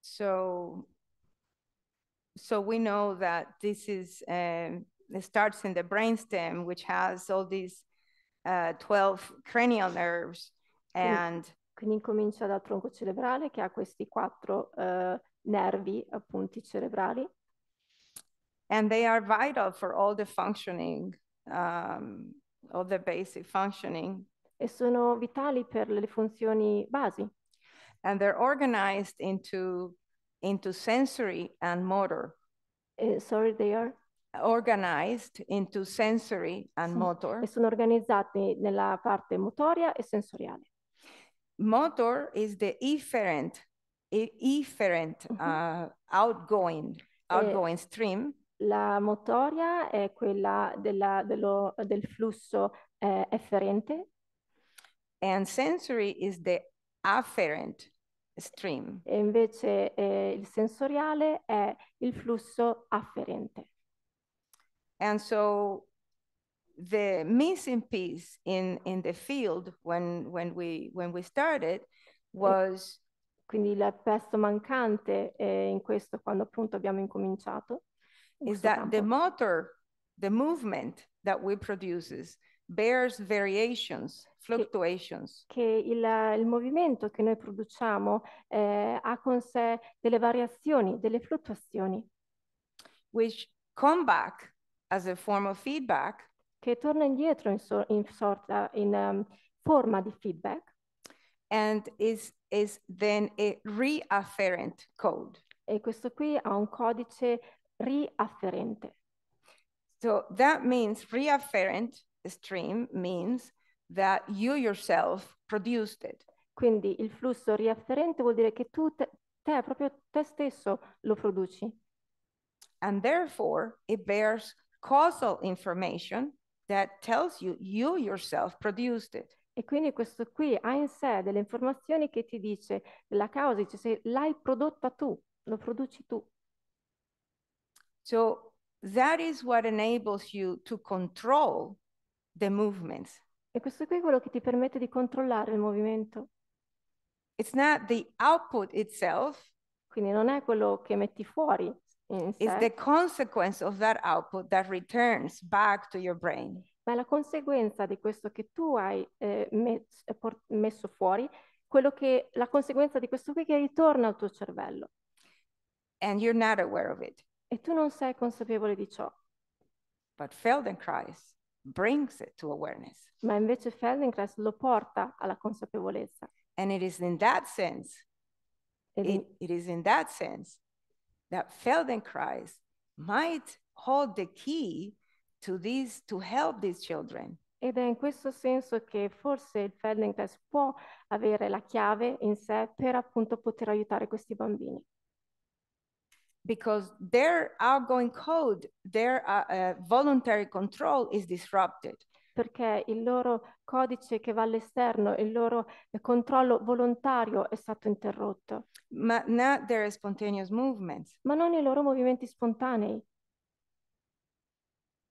C: So so we know that this is um, starts in the brainstem, which has all these uh, 12 cranial nerves
B: and quindi, comincia dal tronco cerebrale che ha questi quattro uh, nervi appunti
C: cerebrali and they are vital for all the functioning um, all the basic functioning e sono vitali per le funzioni basi and they're organized into into sensory and motor. Eh, sorry, they are? Organized into sensory
B: and motor. E sono organizzati nella parte motoria e sensoriale.
C: Motor is the efferent, efferent mhm. uh, outgoing, outgoing eh, stream. La motoria è quella della, dello,
B: del flusso eh, efferente.
C: And sensory
B: is the afferent stream. E invece eh, il sensoriale è
C: il flusso afferente. And so the missing piece in, in the field when, when, we, when we started was... Quindi il pezzo mancante eh, in questo quando appunto abbiamo incominciato. In is that campo. the motor, the movement that we produce bears variations, fluctuations. Che, il, il, movimento
B: che noi produciamo eh, ha con sé delle variazioni, delle fluttuazioni. Which come back
C: as a form of feedback.
B: Che torna indietro in, so, in, sorta, in um, forma di feedback. And
C: is, is then a reafferent code. E questo qui ha un codice riafferente. So that means reafferent stream means that you yourself produced it. Quindi il flusso riafferente vuol dire che tu te, te proprio te stesso lo produci. And therefore it bears causal information that tells you you yourself produced it. E quindi questo qui ha in sé delle informazioni che ti dice la causa, dice se l'hai prodotta tu, lo produci tu. So that is what enables you to control the movement.
B: E questo qui è quello che ti permette di controllare il movimento.
C: It's not the output itself.
B: Quindi non è quello che metti fuori in sé. It's the
C: consequence of that output that returns back to your brain.
B: Ma è la conseguenza di questo che tu hai eh, eh messo, fuori, quello che, la conseguenza di questo qui che ritorna al tuo cervello. And you're not aware of it. E tu non sei consapevole di ciò. But Feldenkrais
C: brings it to awareness. Ma invece Feldenkrais lo porta alla consapevolezza. And it is in that sense, Ed it, it is in that sense that Feldenkrais might hold the key to these, to help these children. Ed è in questo senso che forse il Feldenkrais può avere la
B: chiave in sé per appunto poter aiutare questi bambini because
C: their outgoing code, their uh, uh, voluntary control is disrupted.
B: Perché il loro codice che va all'esterno, il loro controllo
C: volontario è stato interrotto. Ma, not their spontaneous movements. Ma non i loro movimenti spontanei.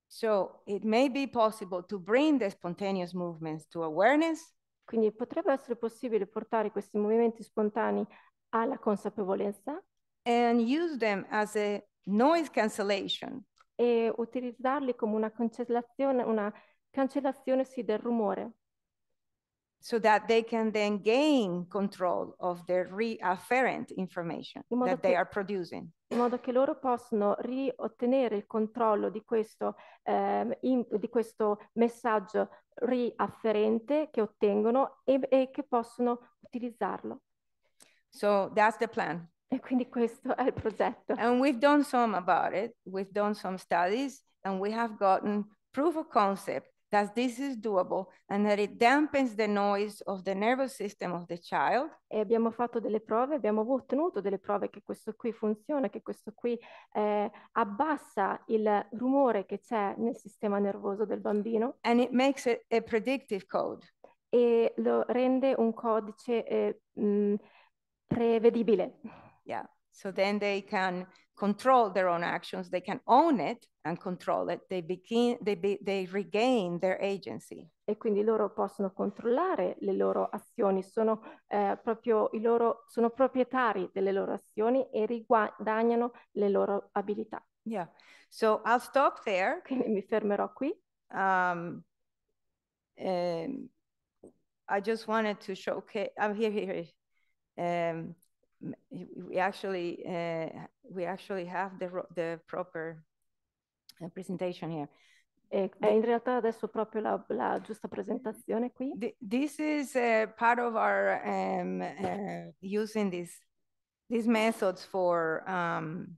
C: So it may be possible to bring the spontaneous movements to awareness. Quindi potrebbe essere possibile portare questi movimenti spontanei alla consapevolezza and use them as
B: a noise cancellation. E utilizzarli come una cancellazione, una cancellazione sì, del rumore.
C: So that they can then gain control of the reafferent information in that che, they are producing. In modo che loro
B: possano riottenere il controllo di questo, um, in, di questo messaggio riafferente che ottengono e, e che possono
C: utilizzarlo. So that's the plan. E quindi questo è il progetto. And we've done some about it. We've done some studies and we have gotten proof of concept that this is doable and that it dampens the noise of the nervous system of the child. E abbiamo fatto delle prove, abbiamo ottenuto delle prove che questo qui funziona, che questo qui
B: eh, abbassa il rumore che c'è nel sistema nervoso del bambino.
C: And it makes it a predictive code. E lo rende un codice eh, mh, mm, prevedibile. Yeah. So then they can control their own actions. They can own it and control it. They, begin, they, be, they regain their agency.
B: E quindi loro possono controllare le loro azioni, sono, eh, proprio i loro, sono proprietari delle loro azioni e riguadagnano le loro
C: abilità. Yeah. So I'll stop there. Quindi mi fermerò qui. Um, um, I just wanted to show, okay, I'm here, here, here. Um, we actually uh, we actually have the, the proper uh, presentation here. Uh, e in realtà adesso proprio la, la giusta presentazione qui. this is uh, part of our um, uh, using these these methods for um,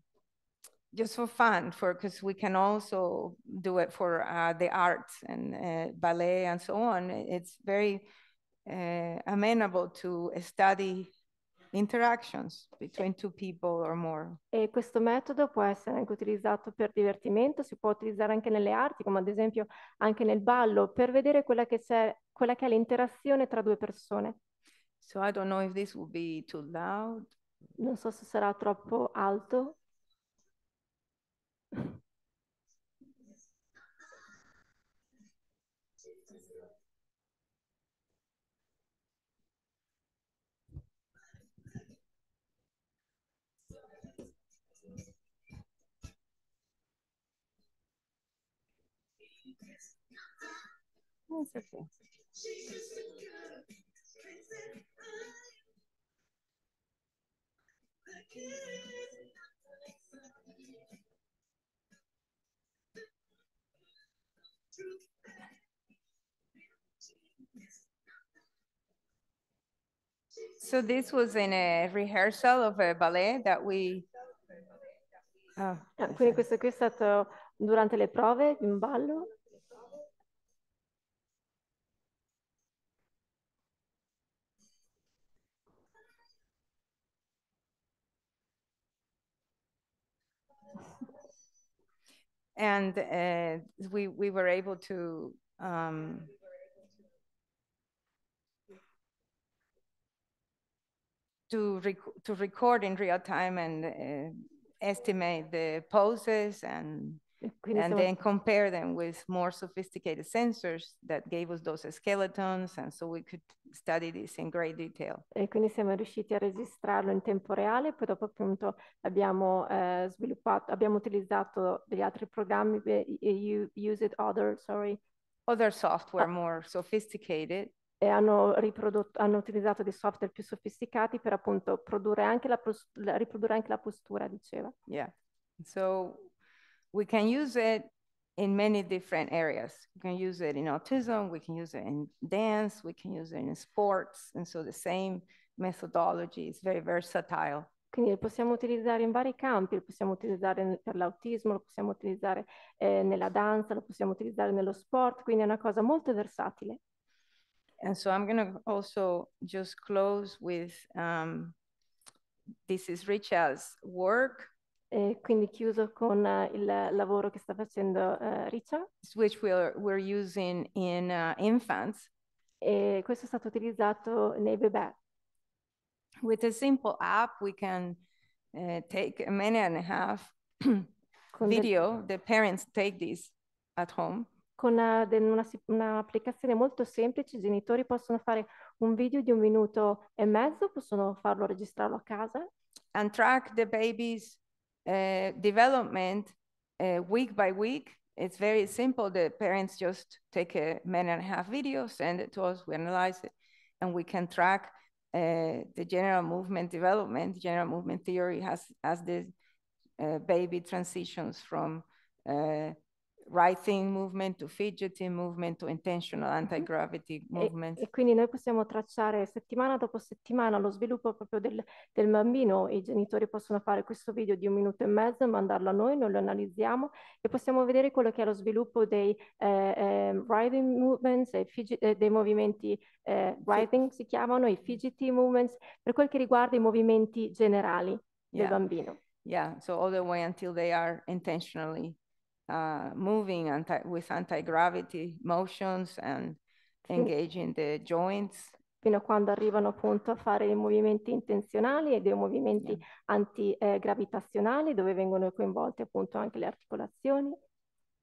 C: just for fun, for because we can also do it for uh, the arts and uh, ballet and so on. It's very amenable to study interactions between two people or more. E questo metodo
B: può essere anche utilizzato per divertimento, si può utilizzare anche nelle arti, come ad esempio anche nel ballo, per vedere quella che, quella che è l'interazione tra due persone.
C: So I don't know if this will be too loud. Non so
B: se sarà troppo alto.
A: Sì, sì.
C: So this was in a rehearsal of a ballet that we. Oh. Quindi questo qui è stato durante le prove in ballo and uh, we we were able to. Um, to, rec to record in real time and uh, estimate the poses and Quindi and siamo... then compare them with more sophisticated sensors that gave us those skeletons and so we could study this in great detail. E
B: quindi siamo riusciti a registrarlo in tempo reale, poi dopo appunto abbiamo eh, sviluppato, abbiamo utilizzato degli altri programmi, you, eh, used other, sorry. Other software ah. more sophisticated E hanno, riprodotto, hanno, utilizzato dei software più sofisticati per appunto produrre anche la, la riprodurre anche la postura, diceva.
C: Yeah. So we can use it in many different areas. We can use it in autism, we can use it in dance, we can use it in sports, and so the same methodology is very versatile.
B: Quindi lo possiamo utilizzare in vari campi, lo possiamo utilizzare per l'autismo, lo possiamo utilizzare eh, nella danza, lo possiamo utilizzare nello sport, quindi è una cosa molto versatile.
C: And so I'm going to also just close with um, this is Richard's work E quindi
B: chiuso con uh, il lavoro che sta facendo uh, eh, Richa. Which we're, we're using
C: in uh, infants. E questo è stato utilizzato nei bebè. With a simple app we can uh, take a minute and a half video. The parents take this at home.
B: Con un'applicazione molto semplice i genitori possono fare un video di un minuto e mezzo,
C: possono farlo registrarlo a casa. And track the babies Uh, development uh, week by week. It's very simple. The parents just take a minute and a half video, send it to us, we analyze it, and we can track uh, the general movement development. General movement theory has as the uh, baby transitions from uh, writing movement to fidgeting movement to intentional mm-hmm. anti-gravity movement. E, e, quindi noi possiamo tracciare settimana dopo settimana
B: lo sviluppo proprio del, del, bambino. I genitori possono fare questo video di un minuto e mezzo, mandarlo a noi, noi lo analizziamo e possiamo vedere quello che è lo sviluppo dei eh, eh, writing movements, e eh, dei movimenti eh, writing si chiamano, i fidgety movements, per quel che riguarda i movimenti generali yeah. del bambino.
C: Yeah, so all the way until they are intentionally Uh, moving anti with anti-gravity motions and engaging the joints. Fino a quando arrivano appunto a fare
B: i movimenti intenzionali e dei movimenti yeah. anti-gravitazionali eh, dove vengono coinvolte appunto anche le articolazioni.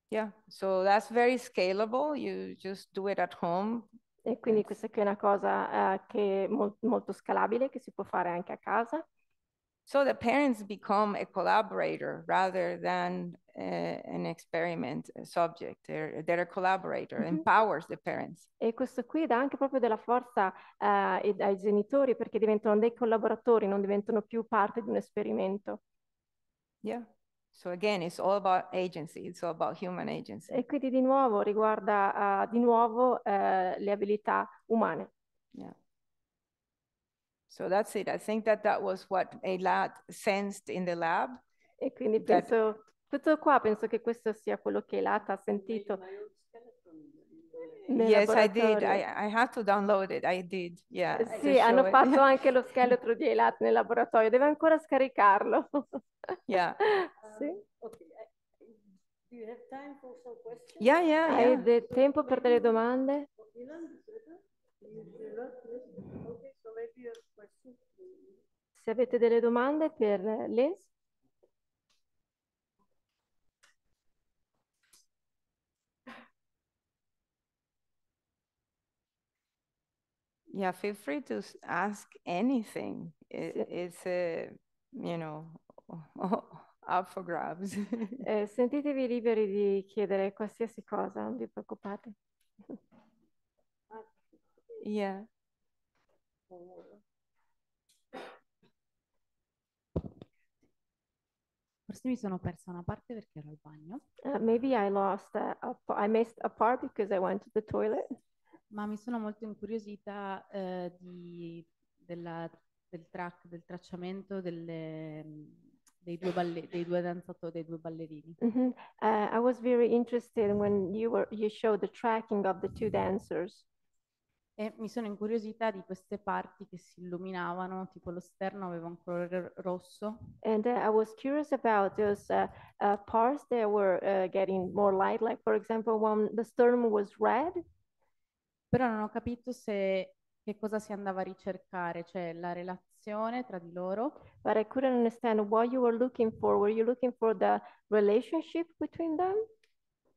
C: Yeah, so that's very scalable. You
B: just do it at home. E quindi questa è una cosa uh, che è mol molto scalabile,
C: che si può fare anche a casa. So the parents become a collaborator rather than eh, an experiment subject, they're, they're a collaborator, mm -hmm. empowers the parents.
B: E questo qui dà anche proprio della forza eh, ai genitori perché diventano dei collaboratori, non diventano più parte di un esperimento. Yeah.
C: So again, it's all about agency, it's all about human agency. E
B: quindi di nuovo riguarda uh,
C: di nuovo uh, le abilità umane. Yeah. So that's it. I think that that was what Eilat sensed in the lab. E quindi penso tutto qua, penso che questo sia quello che Lata ha sentito. Yes, I did. I, I had to download it. I did. Yeah. Eh, sì, hanno fatto it. anche
B: lo scheletro di Eilat nel laboratorio, deve ancora scaricarlo. yeah.
A: Sì. Um, okay. Do you have time for some questions? Yeah, yeah. Hai yeah. tempo per delle domande?
B: Se avete delle domande per Lens?
C: yeah feel free to ask anything it, it's a you know up for
B: grabs eh, sentitevi liberi di chiedere qualsiasi cosa non vi preoccupate
C: yeah
D: Forse mi sono persa una parte perché ero al bagno.
B: Uh, maybe I lost a, a, I missed a part because I went to the toilet ma mi sono molto incuriosita eh, di, della,
D: del track, del tracciamento delle, dei, due balle, dei due danzatori, dei due ballerini.
A: Mm-hmm.
B: Uh, I was very interested when you, were, you showed the tracking of the two dancers. E mi sono incuriosita di queste parti che si illuminavano, tipo lo sterno aveva un colore rosso. And uh, I was curious about those uh, uh, parts that were uh, getting more light, like for example, one, the sternum was red però non ho capito se che cosa si andava a ricercare, cioè la relazione tra di loro. But I couldn't understand what you were looking for. Were you looking for the relationship between them?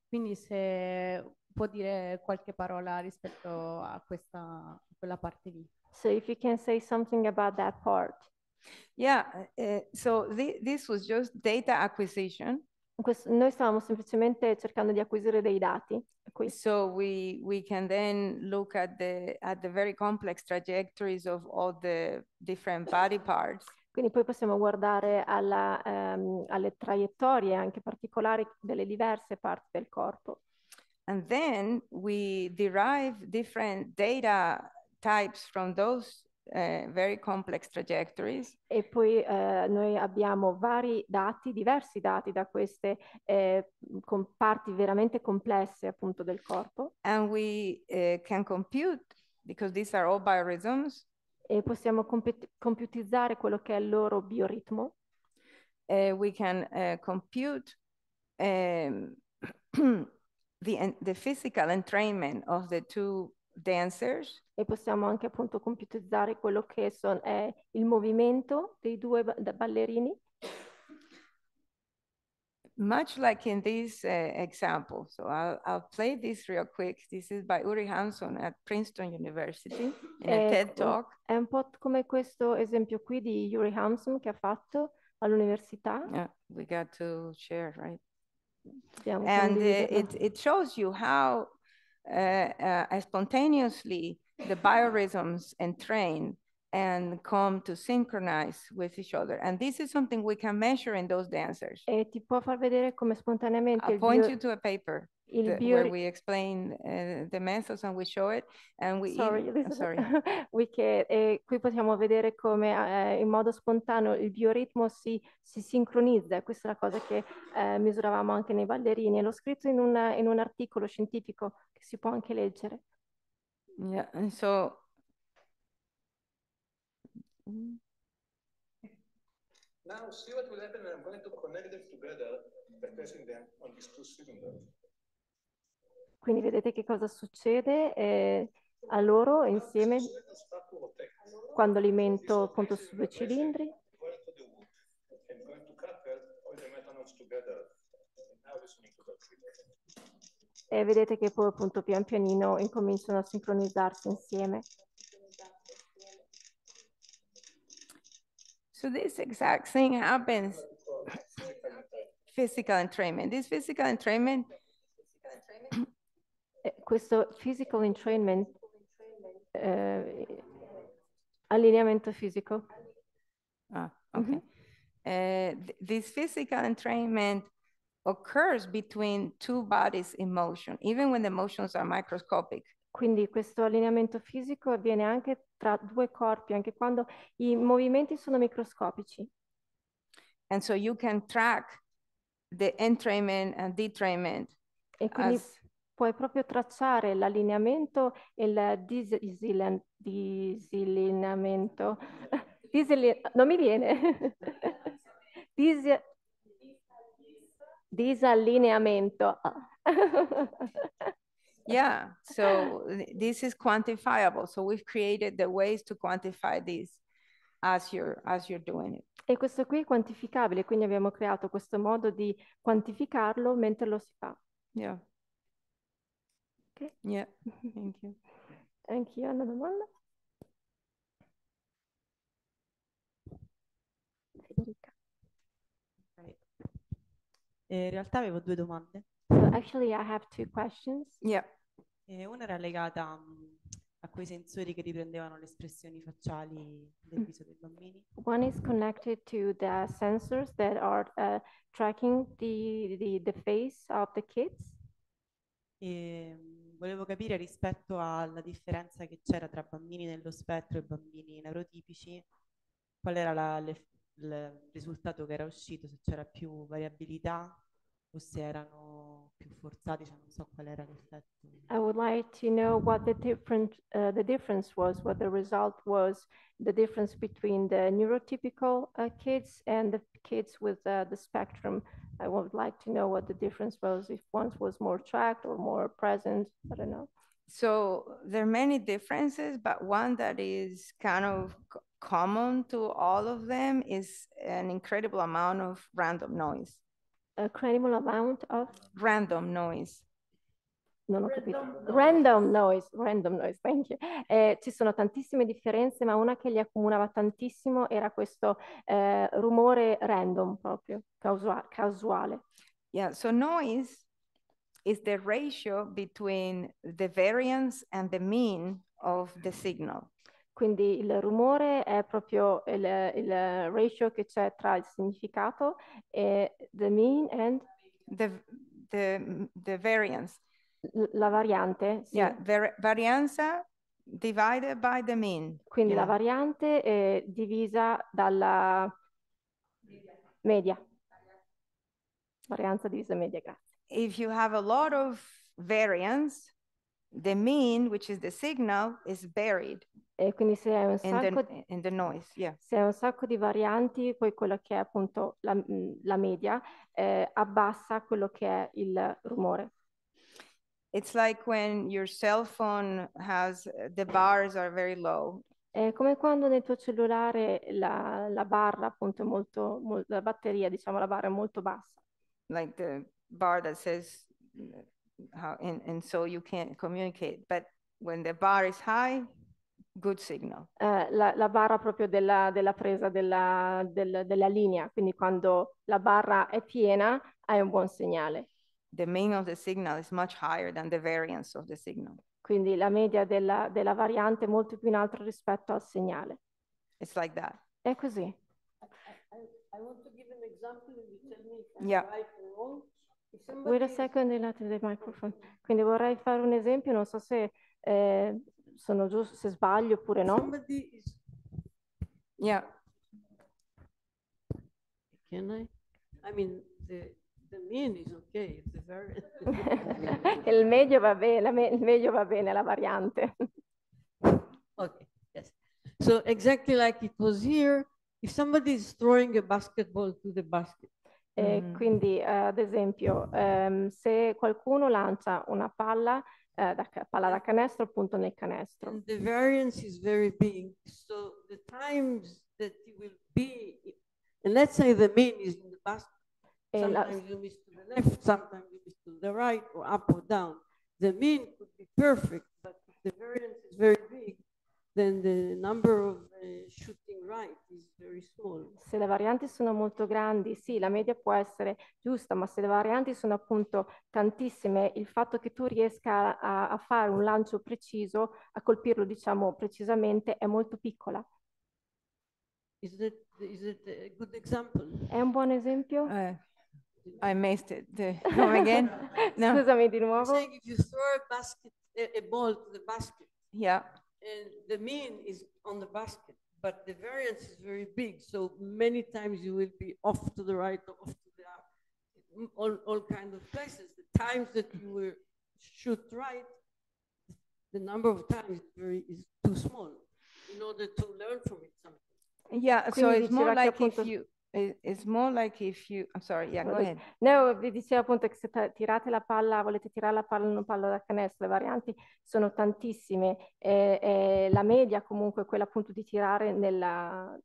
B: Quindi se può dire
C: qualche parola rispetto a questa a quella parte lì.
B: So if you can say something about that part.
C: Yeah, uh, so th- this was just data acquisition
B: noi stavamo semplicemente cercando di acquisire dei dati.
C: Qui. So we, we can then look at the, at the very complex trajectories of all the different body parts.
B: Quindi poi possiamo guardare alla, um, alle traiettorie anche
C: particolari delle diverse parti del corpo. And then we derive different data types from those Uh, very complex trajectories.
B: E poi uh, noi abbiamo vari dati, diversi dati da queste eh, parti veramente complesse appunto del corpo. And
C: we uh, can compute, because these are all biorhythms. E possiamo comput- computizzare quello che è il loro bioritmo. we can compute um, the, the physical entrainment of the two dancers e possiamo anche appunto computerizzare quello che son, è il movimento dei due ballerini. Much like in this uh, example, so I'll, I'll, play this real quick. This is by Uri Hanson at Princeton University in a TED ecco, Talk.
B: È un po' come questo esempio qui di Uri Hanson che ha fatto all'università. Yeah,
C: we got to share, right? Dobbiamo and uh, it, it shows you how uh, uh, spontaneously the biorhythms and train and come to synchronize with each other. And this is something we can measure in those dancers. E ti
B: può far vedere come spontaneamente I'll point you to
C: a paper the, where we explain uh, the methods and we show it and we sorry, even, sorry.
B: we can, e qui possiamo vedere come eh, in modo spontaneo il bioritmo si, si sincronizza questa è la cosa che eh, misuravamo anche nei ballerini l'ho scritto in, una, in un articolo scientifico che si può anche
C: leggere Yeah, and so
A: now see what will happen. I'm going to connect them together by pressing them on these two cylinders.
B: Quindi vedete che cosa succede eh, a loro insieme quando alimento appunto su due cilindri. e vedete che poi appunto pian pianino incominciano a sincronizzarsi insieme. So this exact thing happens
C: physical entrainment. This physical entrainment eh, questo
B: physical entrainment eh, allineamento
C: fisico. Ah, mm-hmm. okay. Mm -hmm. uh, this physical entrainment occurs between two bodies in motion, even when the motions are microscopic.
B: Quindi questo allineamento fisico avviene anche tra due corpi, anche quando
C: i movimenti sono microscopici. And so you can track the entrainment and detrainment. E quindi as... puoi proprio tracciare
B: l'allineamento e il dis disilineamento. Disil non mi viene. dis disallineamento. Ah.
C: yeah, so this is quantifiable. So we've created the ways to quantify this as you're, as you're doing it.
B: E questo qui è quantificabile, quindi abbiamo creato questo modo di quantificarlo mentre lo si fa.
C: Yeah. Okay. Yeah, thank you.
B: Anch'io ho una domanda.
D: in realtà avevo due domande. So actually I have two questions. Yeah. E una era legata mm, a quei sensori che riprendevano le espressioni facciali del viso mm. dei bambini.
B: One is connected to the sensors that are uh, tracking the, the, the face of the kids.
D: E mm, volevo capire rispetto alla differenza che c'era tra bambini nello spettro e bambini neurotipici, qual era la, le, il risultato che era uscito, se c'era più variabilità o se erano più forzati, cioè non so qual era l'effetto.
B: I would like to know what the different uh, the difference was, what the result was, the difference between the neurotypical uh, kids and the kids with uh, the spectrum. I
C: would like to know what the difference was if one was more tracked or more present. I don't know. So there are many differences, but one that is kind of common to all of them is an incredible amount of random noise. a credible amount of random noise. Non ho capito. Random
B: noise, random noise, random noise thank you. Eh, ci sono tantissime differenze, ma una che li accomunava tantissimo era questo eh, rumore random proprio, causua casuale.
C: Yeah, so noise is the ratio between the variance and the mean of the signal. Quindi il rumore è
B: proprio il, il ratio che c'è tra il significato e the mean
C: and the, the, the variance. La variante. Sì. Yeah, var- varianza divided by the mean. Quindi yeah. la variante è divisa dalla media.
B: Varianza divisa media, grazie.
C: If you have a lot of variance, the mean, which is the signal, is buried. E quindi se hai un and sacco, the, and the noise, yeah.
B: se hai un sacco di varianti, poi quello che è appunto la, mhmm, la media eh, abbassa quello che è il rumore.
C: It's like when your cell phone has the bars are very low. È come quando nel tuo cellulare
B: la, la barra, appunto, molto, molto, la batteria, diciamo, la barra è molto bassa.
C: Like the bar that says mm, how, and, and so you can't communicate, but when the bar is high, Good signal. Eh, la, la, barra proprio della,
B: della presa della, del, della linea, quindi quando la barra è piena
C: hai un buon segnale. The mean of the signal is much higher than the variance of the signal.
B: Quindi la media della, della variante è molto più in alto rispetto al segnale. It's like that. È così. I,
A: I, I want to give an example and you tell me if I'm yeah. right or wrong. Wait a second,
B: in the microphone. Quindi vorrei fare un esempio, non so se eh, sono giusto, se sbaglio oppure no. is... Yeah. Can I?
A: I mean, the, the mean is okay. The variant. il, meglio
B: va bene, me, il meglio va bene, la variante.
A: okay, yes. So exactly like it was here, if somebody is throwing a basketball to the basket, eh, mm. Quindi, eh,
B: ad esempio, ehm, se qualcuno lancia una palla Eh, da, palla da canestro appunto nel canestro. And the
A: variance is very big. So the times that it will be, and let's say the mean is in the basket. Eh, sometimes la... you miss to the left, sometimes you miss to the right, or up or down. The mean could be perfect, but the variance is very big. then the number of uh, shooting right is very small.
B: Se le varianti sono molto grandi, sì, la media può essere giusta, ma se le varianti sono appunto tantissime, il fatto che tu riesca a, a fare un lancio preciso, a colpirlo diciamo precisamente, è molto piccola.
A: Is that, is that a good example?
C: È un buon esempio? Eh. I missed it. The, come again? No. Scusami di nuovo. Saying
A: if you throw a basket, a, a ball to the basket. Yeah. and the mean is on the basket, but the variance is very big. So many times you will be off to the right or off to the left, all, all kinds of places. The times that you will shoot right, the number of times is, very, is too small in order to learn from it something. Yeah,
B: so it's more like if you
C: It's more like if you... I'm sorry,
A: yeah, go
B: ahead. No, vi dicevo appunto che se tirate la palla, volete tirare la palla in un palla da canestro, le varianti sono tantissime. Eh, eh, la media comunque è quella appunto di tirare nella,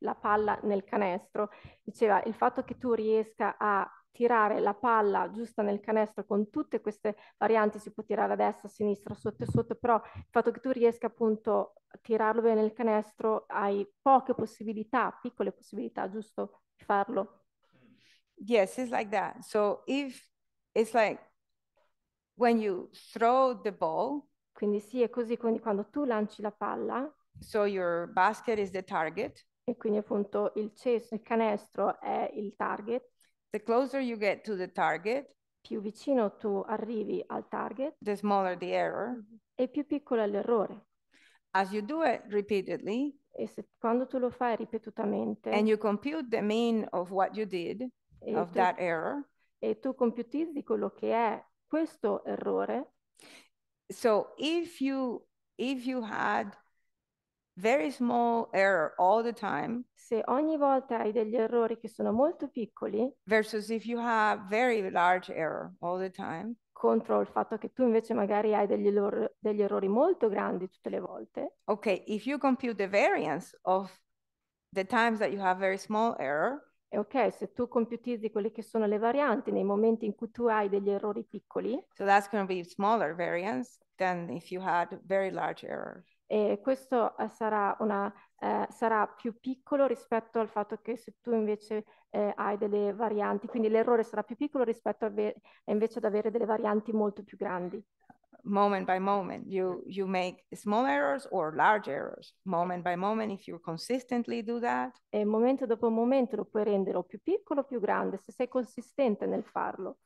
B: la palla nel canestro. Diceva il fatto che tu riesca a tirare la palla giusta nel canestro con tutte queste varianti, si può tirare a destra, a sinistra, sotto e sotto, però il fatto che tu riesca appunto a tirarlo bene nel canestro hai poche
C: possibilità, piccole possibilità, giusto, di farlo. Yes, it's like that. So if it's like when you throw the ball, quindi sì, è così, quindi quando tu lanci la palla, so your basket is the target,
B: e quindi appunto il, cesto, il canestro è il target, The closer you get to the target, più vicino tu arrivi al target, the smaller the error. E più piccolo è l'errore.
C: As you do it repeatedly, e se, quando tu lo fai ripetutamente, and you compute the mean of what you did, of tu, that error, e tu computizzi quello che è questo errore. So if you, if you had very small error all the time se ogni volta hai degli errori che sono molto piccoli versus if you have very large error all the time
B: contro il fatto che tu invece magari hai degli, errori, degli errori molto grandi tutte le volte
C: ok if you compute the variance of the times that you have very small error ok, se tu computizzi quelle che sono le varianti
B: nei momenti in cui tu hai degli errori piccoli.
C: So that's going to be smaller variance than if you had very large errors
B: e questo eh, sarà, una, eh, sarà, più piccolo rispetto al fatto che se tu invece eh, hai delle varianti, quindi l'errore sarà più piccolo rispetto a ve- invece ad avere delle varianti molto più grandi.
C: Moment by moment, you, you make small errors or large errors. Moment by moment, if you consistently do that. E momento dopo momento lo puoi rendere o più piccolo o più grande, se sei consistente
B: nel farlo.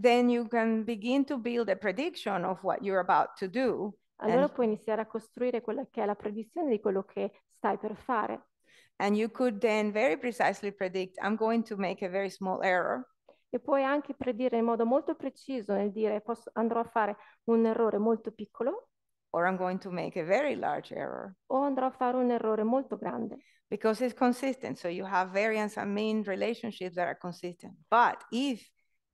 C: Then you can begin to build a prediction of what you're about to do. Eh, allora and puoi iniziare a costruire quella che è la previsione di quello che stai per fare. And you could then very precisely predict, I'm going to make a very small error. E puoi anche predire in modo molto preciso nel dire posso, andrò a fare un errore molto piccolo. Or I'm going to make a very large error. O andrò a fare un errore molto grande. Because it's consistent. So you have variance and mean relationships that are consistent. But if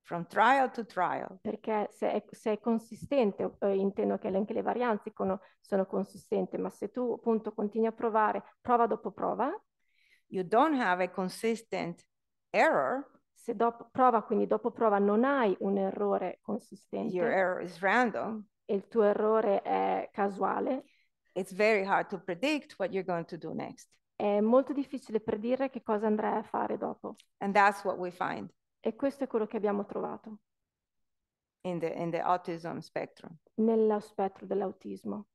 C: From trial to trial. Perché se è, se è consistente, eh, intendo che anche
B: le varianze con, sono consistenti, ma se tu appunto continui a provare prova dopo prova, you don't have a consistent error, se dopo prova, quindi dopo prova non hai un errore consistente. Your error is random. il tuo errore
C: è casuale. It's very hard to predict what you're going to do next.
B: È molto difficile predire che cosa andrai a fare dopo.
C: And that's what we find. E questo è quello che abbiamo trovato. in the in the autism spectrum. Nello spettro
B: dell'autismo.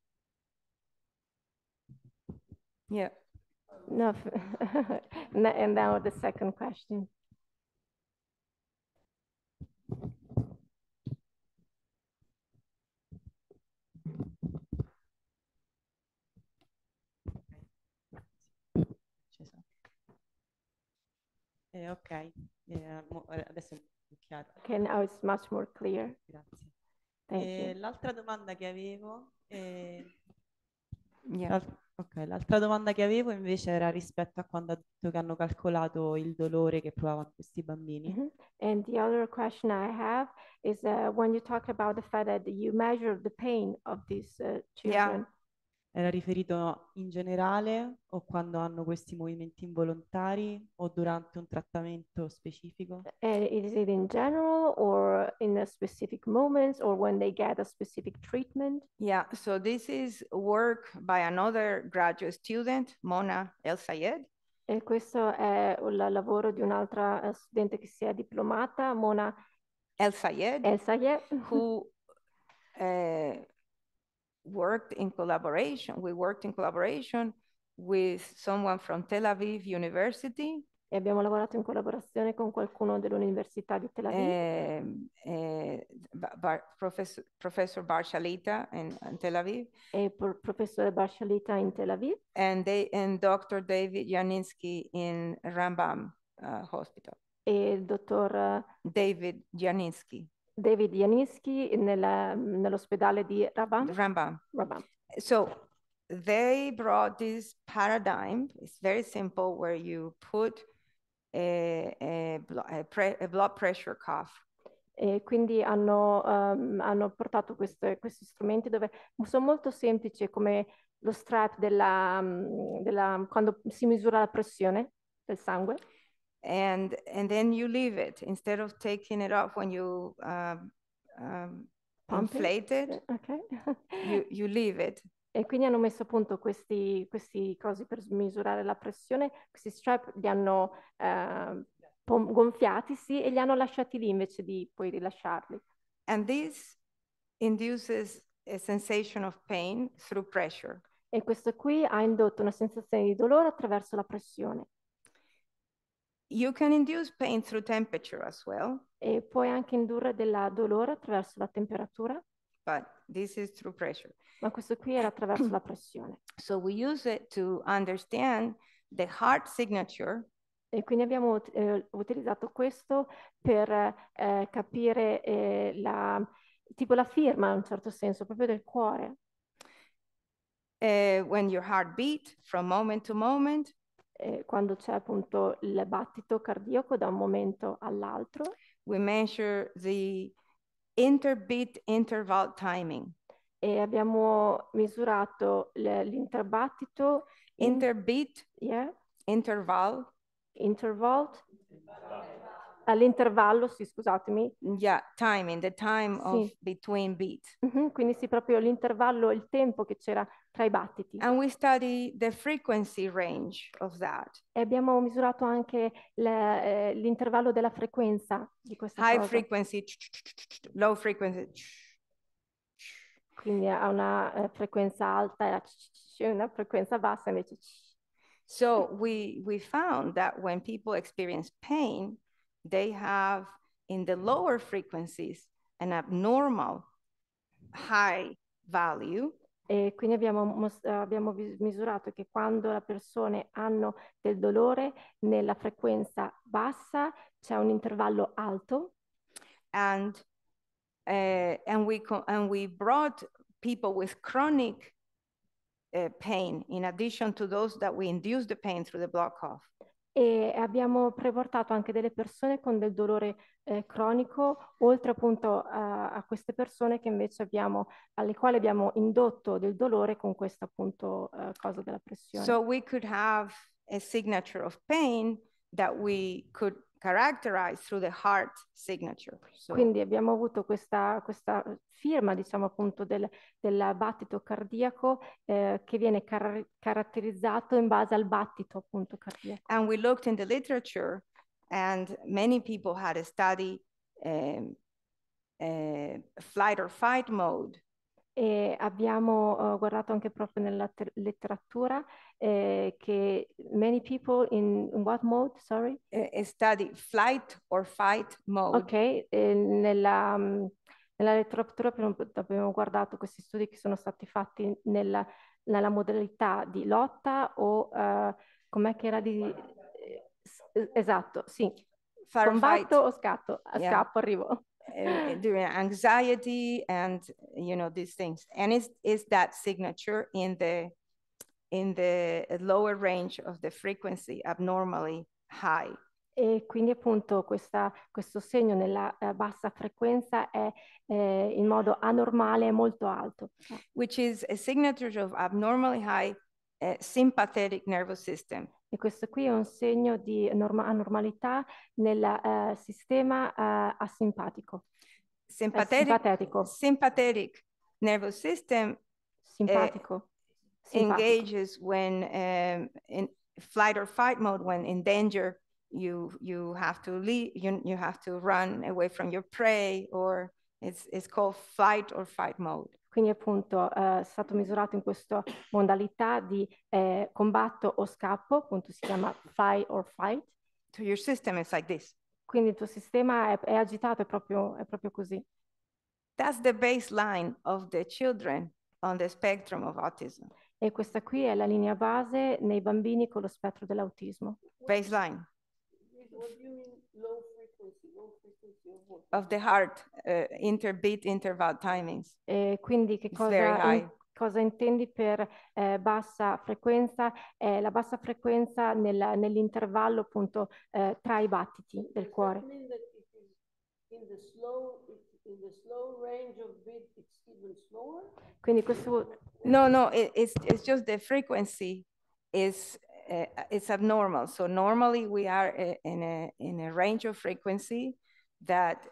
C: Yeah. No.
B: and now the second question.
D: Eh, ok. Eh, eh, adesso è più chiaro. Okay, now it's much more clear. Grazie. Eh, l'altra domanda che avevo... È... Eh, yeah. Okay, l'altra domanda che avevo invece era rispetto a quando ha detto che hanno calcolato il dolore che provavano questi bambini. Mm-hmm.
B: And the other question I have is uh, when you talk about the fact that you measure the pain of these uh, children. Yeah.
D: Era riferito in generale o quando hanno questi movimenti involontari o durante un trattamento specifico?
B: And eh, is it in general or in a specific moments or when they get a specific treatment?
C: Yeah, so this is work by another graduate student, Mona El Sayed.
B: E questo è il lavoro di un'altra eh, studente che si è diplomata, Mona
C: El Sayed, El Sayed. who uh, worked in collaboration. We worked in collaboration with someone from Tel Aviv University. E abbiamo lavorato in collaborazione con qualcuno dell'Università di Tel Aviv. Ehm, eh, eh, Bar, professor, professor Barshalita in, in, Tel Aviv. E por, professore Barshalita in Tel Aviv. And, they, and Dr. David Janinsky in Rambam uh, Hospital. E il dottor David Janinsky. David Janisky nella, nell'ospedale di Rabban. Rambam. Rabat. So they brought this paradigm. It's very simple, where you put a, a, a, pre, a blood pressure cuff.
B: E quindi hanno, um, hanno portato queste, questi strumenti dove sono molto semplici, come lo strap della, um, della, quando si misura la
C: pressione del sangue and and then you leave it instead of taking it off when you uh, um, um, inflate it. Okay. you,
B: you leave it. E quindi hanno messo a punto questi, questi cosi per misurare la pressione, questi strap li hanno uh, pom- gonfiati sì, e li hanno lasciati lì invece di poi rilasciarli. And this induces a sensation
C: of pain through pressure.
B: E questo qui ha indotto una sensazione di dolore attraverso la pressione.
C: You can induce pain through temperature as well, E
B: puoi anche indurre del dolore attraverso la temperatura, but this is through pressure. ma questo qui era attraverso la pressione. So we use it to understand the heart signature E quindi abbiamo eh, utilizzato questo per eh, capire eh, la, tipo la firma in un certo senso, proprio del cuore.
C: uh, when your heart beat from moment to
B: moment eh, quando c'è appunto il battito cardiaco da un momento all'altro.
C: We measure the interbeat interval timing. E abbiamo misurato l'interbattito. Interbeat. yeah.
B: Interval. Interval. interval all'intervallo, sì, scusatemi.
C: Yeah, timing, the time sì. of between beat. Mm-hmm, quindi sì, proprio l'intervallo, il tempo che c'era tra i battiti. And we study the frequency range of that. E
B: abbiamo misurato anche la, eh, l'intervallo della frequenza di questa High cosa. frequency,
C: low frequency.
B: Quindi a una
C: eh, frequenza alta e una frequenza bassa invece. So we, we found that when people experience pain, they have in the lower frequencies an abnormal high value.
B: E quindi abbiamo, abbiamo misurato che quando le persone hanno del dolore nella frequenza bassa c'è un intervallo alto.
C: And, uh, and, we and we brought people with chronic uh, pain in addition to those that we induced the pain through the block off.
B: e abbiamo preportato anche delle persone con del dolore eh, cronico, oltre appunto a, a queste persone abbiamo, alle quali abbiamo indotto del dolore con questa appunto uh, cosa della pressione. So
C: we could have a signature of pain that we could characterized through the heart signature. So, Quindi
B: abbiamo avuto questa, questa firma, diciamo appunto, del, del battito cardiaco eh, che viene car caratterizzato in base al battito appunto
C: cardiaco. And we looked in the literature and many people had a study um, uh, flight or fight mode E
B: abbiamo uh, guardato anche proprio nella letteratura eh, che many people in what mode, sorry? Eh, study flight or fight mode. Ok, nella, mm, nella, letteratura abbiamo, abbiamo, guardato questi studi che sono stati fatti nella, nella modalità di lotta o uh, com'è che era di... Eh, esatto, sì.
C: Far Combatto fight. o scatto? A yeah. Scappo, arrivo. during anxiety and you know these things and it's, it's that signature in the in the lower range of the frequency abnormally high
B: E quindi appunto questa, questo segno nella eh, bassa frequenza è eh, in modo anormale molto alto. Which
C: is a signature of abnormally high uh, sympathetic nervous system.
B: E questo qui è un segno di norma- anormalità nel eh, sistema eh, asimpatico. Eh,
C: sympathetic, simpatetico. Sympathetic nervous system Simpatico. Eh, Simpatico. engages when um, in flight or fight mode, when in danger, you you have to leave, you, you have to run away from your prey, or it's it's called flight or fight mode. Quindi appunto eh,
B: è stato misurato in questa modalità di eh, combatto o scappo, appunto si chiama
C: fight or fight. So your system is like this. Quindi il tuo sistema è, è agitato, è proprio, è proprio così. That's the baseline of the children on
B: the spectrum of autism. E questa qui è la linea base nei bambini con lo spettro dell'autismo.
C: Baseline.
A: What do you mean low
C: of the heart uh, eh, interbeat interval timings. E quindi che cosa, in,
B: cosa intendi per eh, bassa frequenza? Eh, la bassa frequenza nel, nell'intervallo appunto eh, tra i battiti del cuore.
A: In the slow range of beat,
C: Quindi questo... No, no, it, it's, it's just the frequency is eh, eh, it's abnormal. So normally we are eh, in a, in a range of frequency that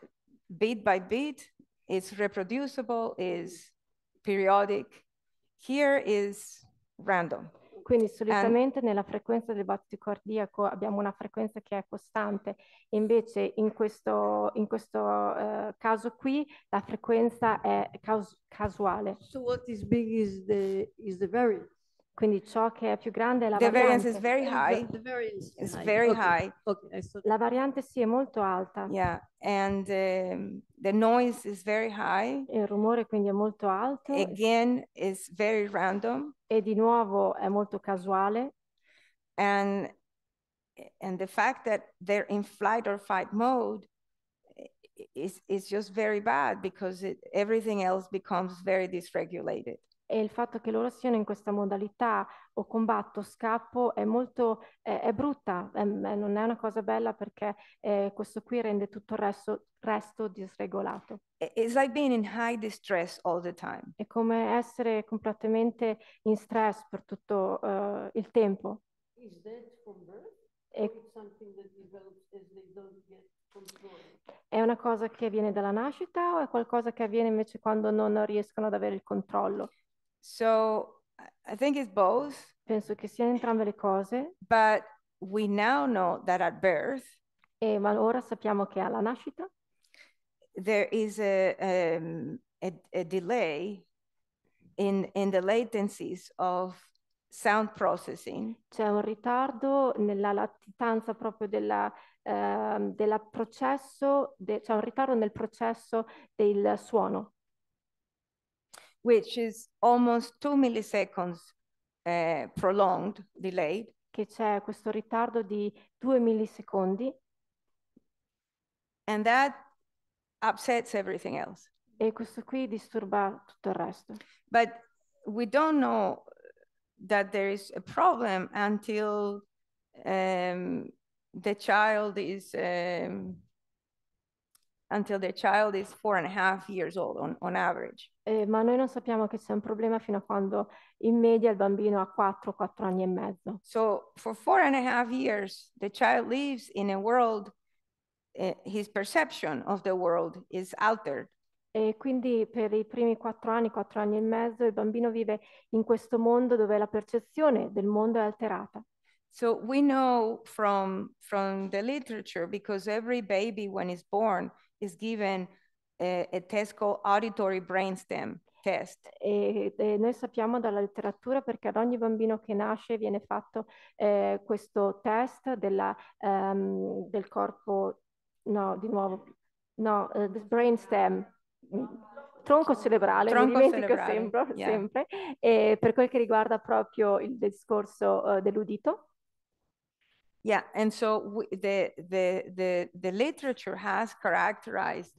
C: bit by bit is reproducible, is periodic. Here is random.
B: Quindi solitamente nella frequenza del battito cardiaco abbiamo una frequenza che è costante, invece in questo, in questo uh, caso qui la frequenza è caus casuale. So what is big is the, is the variance. Quindi ciò che è più grande è la the variance variante. is very high. The, variance
A: is very high.
C: La variante sì è molto alta. Yeah, and um, the noise is very high. Il rumore quindi è molto alto. Again, is very random. E di nuovo è molto casuale. And and the fact that they're in flight or fight mode is is just very bad because it, everything else becomes very dysregulated
B: e il fatto che loro siano in questa modalità o combatto, scappo è molto, eh, è brutta, eh, non è una cosa bella perché eh, questo qui rende tutto il resto, resto disregolato.
C: It's like being in high distress all the time. È
B: come essere completamente in stress per tutto uh, il tempo.
A: Is that from birth? È... È una cosa
B: che viene dalla nascita o è qualcosa che avviene invece quando non riescono ad avere il controllo?
C: So I think it's both. Penso che siano entrambe le cose. But we now know that at birth. E ma ora sappiamo che alla nascita. There is a, um, a, a delay in, in the latencies of sound processing. C'è un ritardo
B: nella latitanza proprio della, uh, ehm, della processo, de, c'è un ritardo nel processo del suono. which is almost
C: 2 milliseconds uh, prolonged, delayed. Che c'è questo ritardo di due millisecondi. And that upsets everything else. E questo qui disturba tutto il resto. But we don't know that there is a problem until um, the child is um, until the child is four and a half years old on, on average.
B: Eh, ma noi non sappiamo che c'è un problema fino a quando in media il bambino ha 4-4 anni e mezzo.
C: So for four and a half years, the child lives in a world, eh, his perception of the world is altered. E quindi per i primi 4 anni, 4 anni e mezzo, il bambino
B: vive in questo mondo dove la percezione del mondo è alterata.
C: So we know from, from the literature, because every baby when is born is given a, a test called auditory brainstem test. E, e, noi
B: sappiamo dalla letteratura perché ad ogni bambino che nasce viene fatto eh, questo test della, um, del corpo, no, di nuovo, no, uh, brainstem. Tronco cerebrale, Tronco mi dimentico cerebrale. sempre, yeah. sempre. E per quel che riguarda proprio il discorso uh, dell'udito,
C: Yeah, and so we, the, the, the, the literature has characterized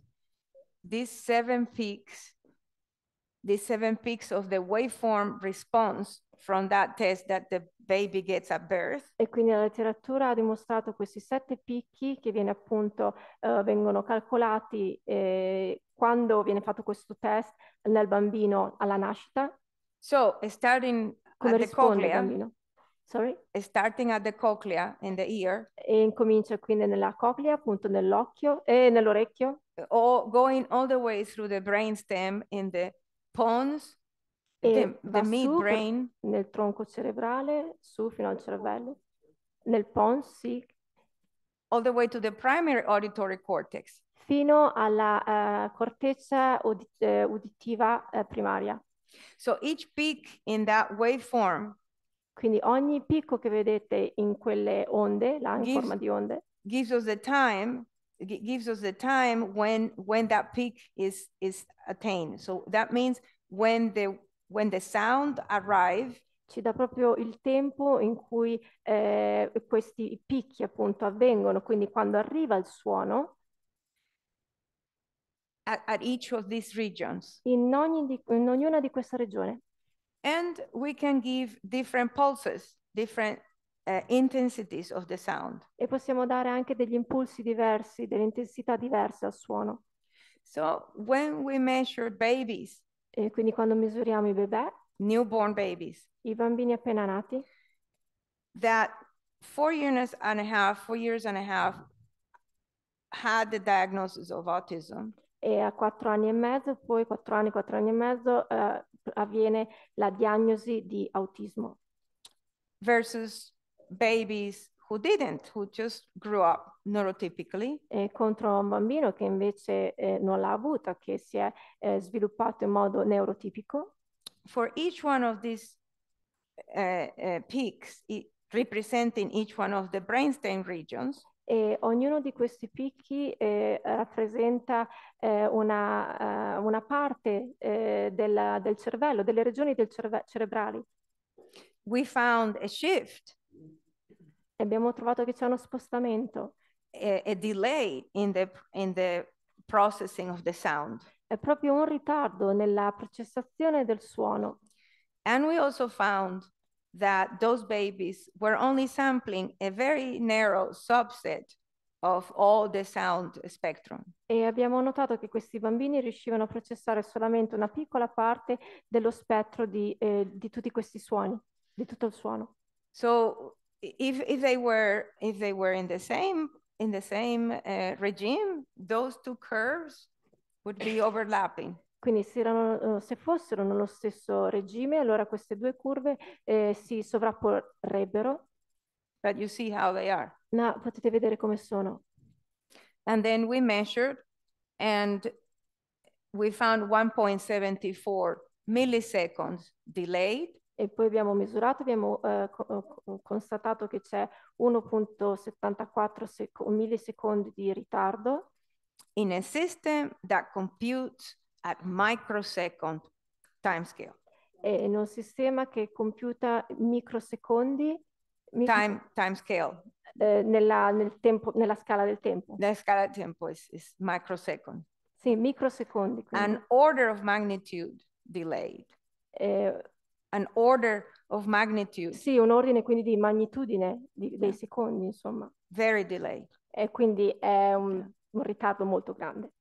C: these seven peaks, these seven peaks of the waveform response from that test that the baby gets at birth. E quindi la
B: letteratura ha dimostrato questi sette picchi che viene appunto, uh, vengono calcolati eh, quando viene fatto questo test nel bambino alla nascita. So, eh, starting Come at the cochlea, Sorry? Starting at the cochlea
C: in the ear. E incomincia quindi nella cochlea, appunto nell'occhio e nell'orecchio. Or going all the way through the brainstem in the pons, e the, the midbrain.
B: Nel tronco cerebrale, su fino al cervello. Nel
C: pons, sì. All the way to the primary auditory cortex.
B: Fino alla uh, corteccia udit eh, uditiva uh, primaria. So each peak in that waveform Quindi ogni picco che vedete in quelle onde, là in gives, forma di onde,
C: gives us the time gives us the time when when that peak is is attained. So that means when the when the sound arrive ci dà proprio il tempo in cui eh,
B: questi picchi appunto avvengono, quindi quando arriva il suono
C: at, at each of these regions. In, ogni in ognuna di queste regioni. And we can give different pulses, different uh, intensities of the sound. E possiamo dare anche degli impulsi diversi, delle intensità diverse al suono.
B: So when we measure babies, e quindi quando misuriamo i bebè, newborn babies, i bambini appena nati,
C: that four years and a half, four years and a half, had the diagnosis of autism.
B: E a quattro anni e mezzo, poi quattro anni, quattro anni e mezzo, uh, avviene
C: la diagnosi
B: di autismo.
C: Versus babies who didn't, who just grew up neurotypically.
B: E contro un bambino che invece eh, non l'ha avuta, che si è eh, sviluppato in modo neurotipico.
C: For each one of these uh, uh, peaks, representing each one of the brainstem regions
B: e ognuno di questi picchi eh, rappresenta eh, una, uh, una, parte eh, del, del, cervello, delle regioni del
C: cerve- cerebrali. We found a shift. Abbiamo trovato che c'è uno spostamento. A, a delay in the, in the
B: processing of the sound. È proprio un ritardo nella processazione del suono.
C: And we also found that those babies were only sampling a very narrow subset of all the sound spectrum. E abbiamo
B: notato che questi bambini riuscivano a processare solamente una piccola parte dello spettro di, eh, di tutti questi suoni, di tutto il suono.
C: So if, if they were if they were in the same in the same uh, regime, those two curves would be overlapping.
B: Quindi se, erano, eh, se, fossero nello stesso regime, allora queste due curve eh, si sovrapporrebbero. But you see how
C: they are. Ma no, potete vedere come sono. And then we measured and we found 1.74 milliseconds delayed. E poi abbiamo misurato, abbiamo uh, constatato che c'è 1.74 millisecondi di ritardo. In a system that computes at microsecond timescale. in un sistema che computa microsecondi micro... time, time scale. Eh, nella, nel tempo, nella scala del tempo. Nella scala del tempo è microsecond. Sì, microsecondi. Quindi. An order of magnitude delayed. Eh, An order of magnitude. Sì, un ordine quindi di magnitudine di, yeah. dei secondi, insomma. Very delayed. E quindi è un, un ritardo molto grande.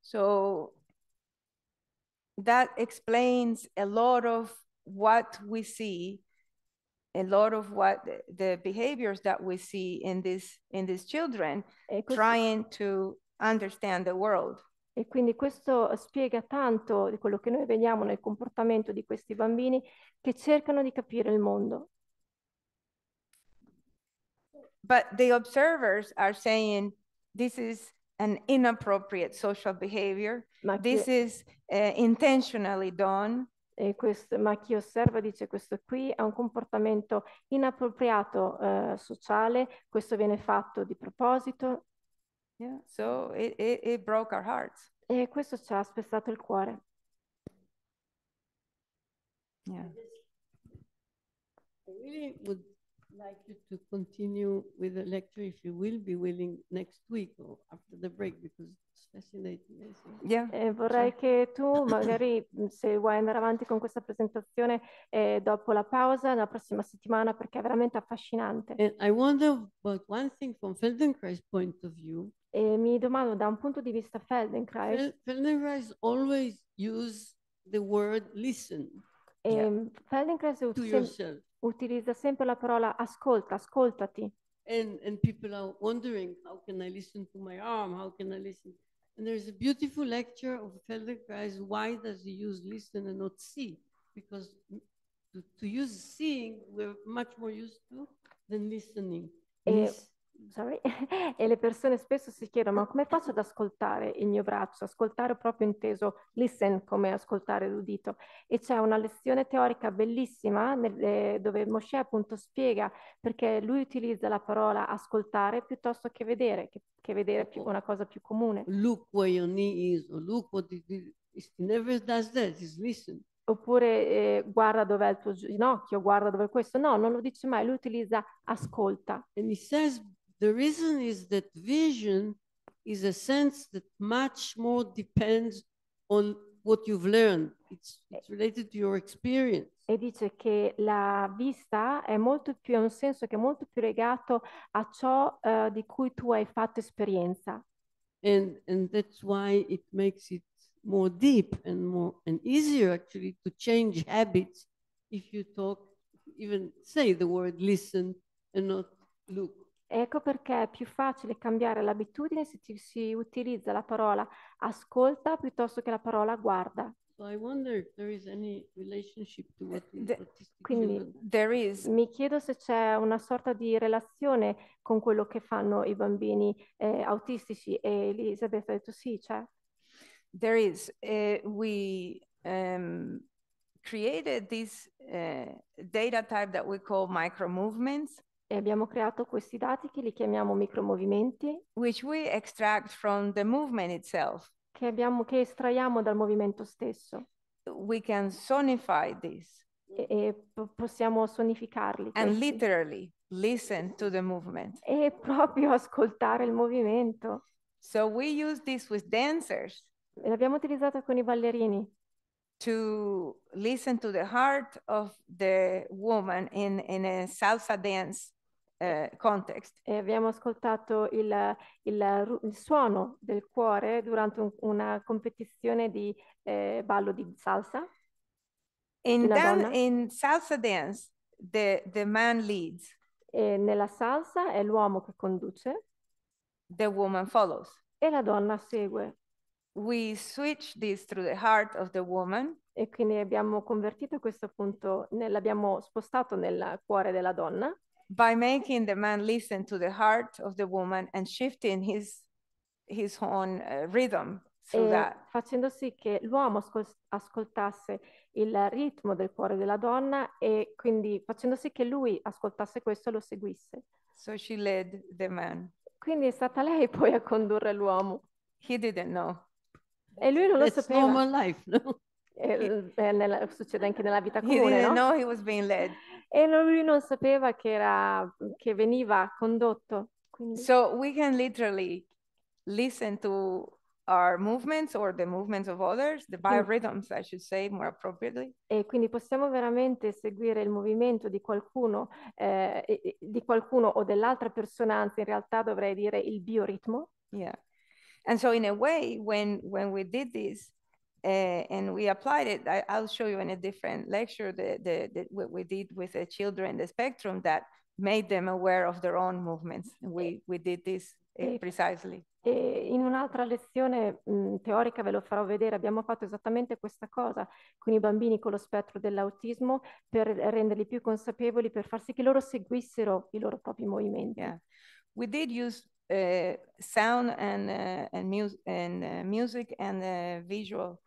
C: So that explains a lot of what we see a lot of what the behaviors that we see in this in these children questo, trying to understand the world.
B: E quindi questo spiega tanto di quello che noi vediamo nel comportamento di questi bambini che cercano di capire il mondo.
C: But the observers are saying this is an inappropriate social behavior. Ma This che, is uh, intentionally done. Questo, ma
B: chi osserva dice questo qui è un comportamento inappropriato uh, sociale, questo viene fatto di proposito.
C: Yeah, so it, it, it broke our hearts.
B: E questo ci ha spezzato il cuore.
A: Yeah. I really would like you to continue with the lecture if you will be willing next week or after the break because it's fascinating. Yeah. Eh, vorrei so.
B: che tu magari se vuoi andare avanti con questa presentazione eh, dopo la pausa la prossima settimana perché è veramente affascinante. And
A: I wonder about one thing from Feldenkrais point of view.
B: E mi domando da un punto di vista Feldenkrais. Fel
A: Feldenkrais always use the word listen.
B: Ehm, yeah. Feldenkrais to yourself utilizza sempre la parola ascolta, ascoltati.
A: And, and people are wondering, how can I listen to my arm? How can I listen? And there's a beautiful lecture of Feldenkrais, why does he use listen and not see? Because to, to use seeing, we're much more used to than listening.
B: E, eh, sorry, e le persone spesso si chiedono ma come faccio ad ascoltare il mio braccio, ascoltare proprio inteso listen come ascoltare l'udito e c'è una lezione teorica bellissima nel, eh, dove Moshe appunto spiega perché lui utilizza la parola ascoltare piuttosto che vedere, che, che vedere è una cosa più
A: comune. Look where your knee is, or look what it is. It never does that, it's listen oppure eh,
B: guarda dove è il tuo ginocchio, guarda dove è questo. No, non lo dice mai, lui utilizza ascolta. And he
A: says The reason is that vision is a sense that much more depends on what you've learned. It's, it's related to your experience.
B: E dice che la vista è molto più, un senso che è molto più legato a ciò uh, di cui tu hai fatto esperienza.
A: And, and that's why it makes it more deep and more and easier actually to change habits if you talk, even say the word listen and not look.
B: Ecco perché è più facile cambiare l'abitudine se ci, si utilizza la parola ascolta piuttosto che la parola guarda.
A: quindi
B: mi chiedo se c'è una sorta di relazione con quello che fanno i bambini eh, autistici e Elisabeth ha detto sì, c'è.
C: There is. Uh, we um, created this uh, data type that we call micro movements e abbiamo creato questi dati che li chiamiamo micromovimenti. Which we extract from the movement itself.
B: Che, abbiamo, che estraiamo dal movimento stesso. We can sonify this.
C: E, e possiamo sonificarli. Questi. And literally listen to the movement. E proprio ascoltare il movimento. So we use this with dancers. L'abbiamo utilizzata con i ballerini. to listen to the heart of the woman in, in a salsa dance eh, context.
B: E abbiamo ascoltato il, il, il, suono del cuore durante un, una competizione di eh, ballo di salsa. In, dan-
C: in salsa dance, the, the man leads. E nella salsa è l'uomo che conduce. The woman follows. E la donna segue. We switch this through the heart of the woman. E quindi abbiamo convertito questo punto, nel, l'abbiamo spostato nel cuore della donna by making the man listen to the heart of the woman and shifting his, his own uh, rhythm through that. Facendo sì che l'uomo ascol- ascoltasse il ritmo del cuore
B: della donna e quindi facendo sì che lui ascoltasse questo e lo seguisse. So she led the man. Quindi è stata lei poi a condurre l'uomo. He didn't know. E lui non lo That's sapeva. life,
A: no? E, he,
B: eh, nella, succede anche nella vita comune, he didn't no? know he
C: was being led e lui non sapeva che, era, che veniva condotto. Quindi... So we can literally listen to our movements or the movements of others, the biorhythms I should say more appropriately. E quindi possiamo
B: veramente seguire il movimento di qualcuno, eh, di qualcuno o dell'altra
C: persona, anzi in realtà dovrei dire il bioritmo. Yeah. And so in a way when, when we did this Uh, and we applied it. I, will show you in a different lecture the, the, the, what we did with the children, the spectrum that made them aware of their own movements. Eh, we, we did this eh, precisely. E
B: in un'altra lezione mh, mm, teorica ve lo farò vedere, abbiamo fatto esattamente questa cosa con i bambini con lo spettro dell'autismo per renderli più consapevoli, per far sì che loro seguissero i loro propri movimenti. Yeah.
C: We did use uh, sound and, uh, and, mu and music and visual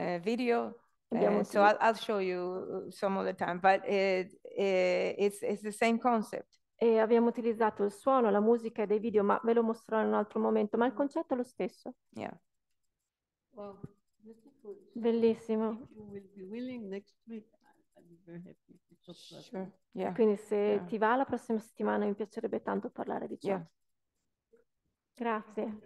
C: Eh, video. Uh, so I'll, I'll, show you uh, some other time, but it, eh, it's, it's the same concept. E abbiamo utilizzato il
B: suono, la musica e dei video, ma ve lo mostrerò in un altro momento, ma il concetto è lo stesso.
C: Yeah.
A: Wow, Bellissimo. Quindi se yeah. ti
B: va la prossima settimana mi piacerebbe tanto parlare di ciò. Grazie.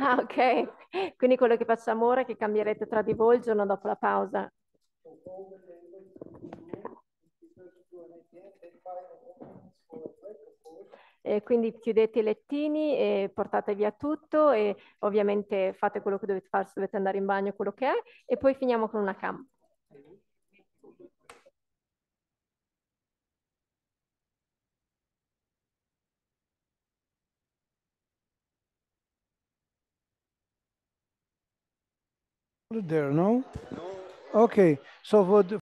B: Ah, ok. Quindi quello che facciamo ora è che cambierete tra di voi il giorno dopo la pausa. Eh, quindi chiudete i lettini e portate via tutto e ovviamente fate quello che dovete fare se dovete andare in bagno, quello che è, e poi finiamo con una
A: cam. There, no? Okay, so what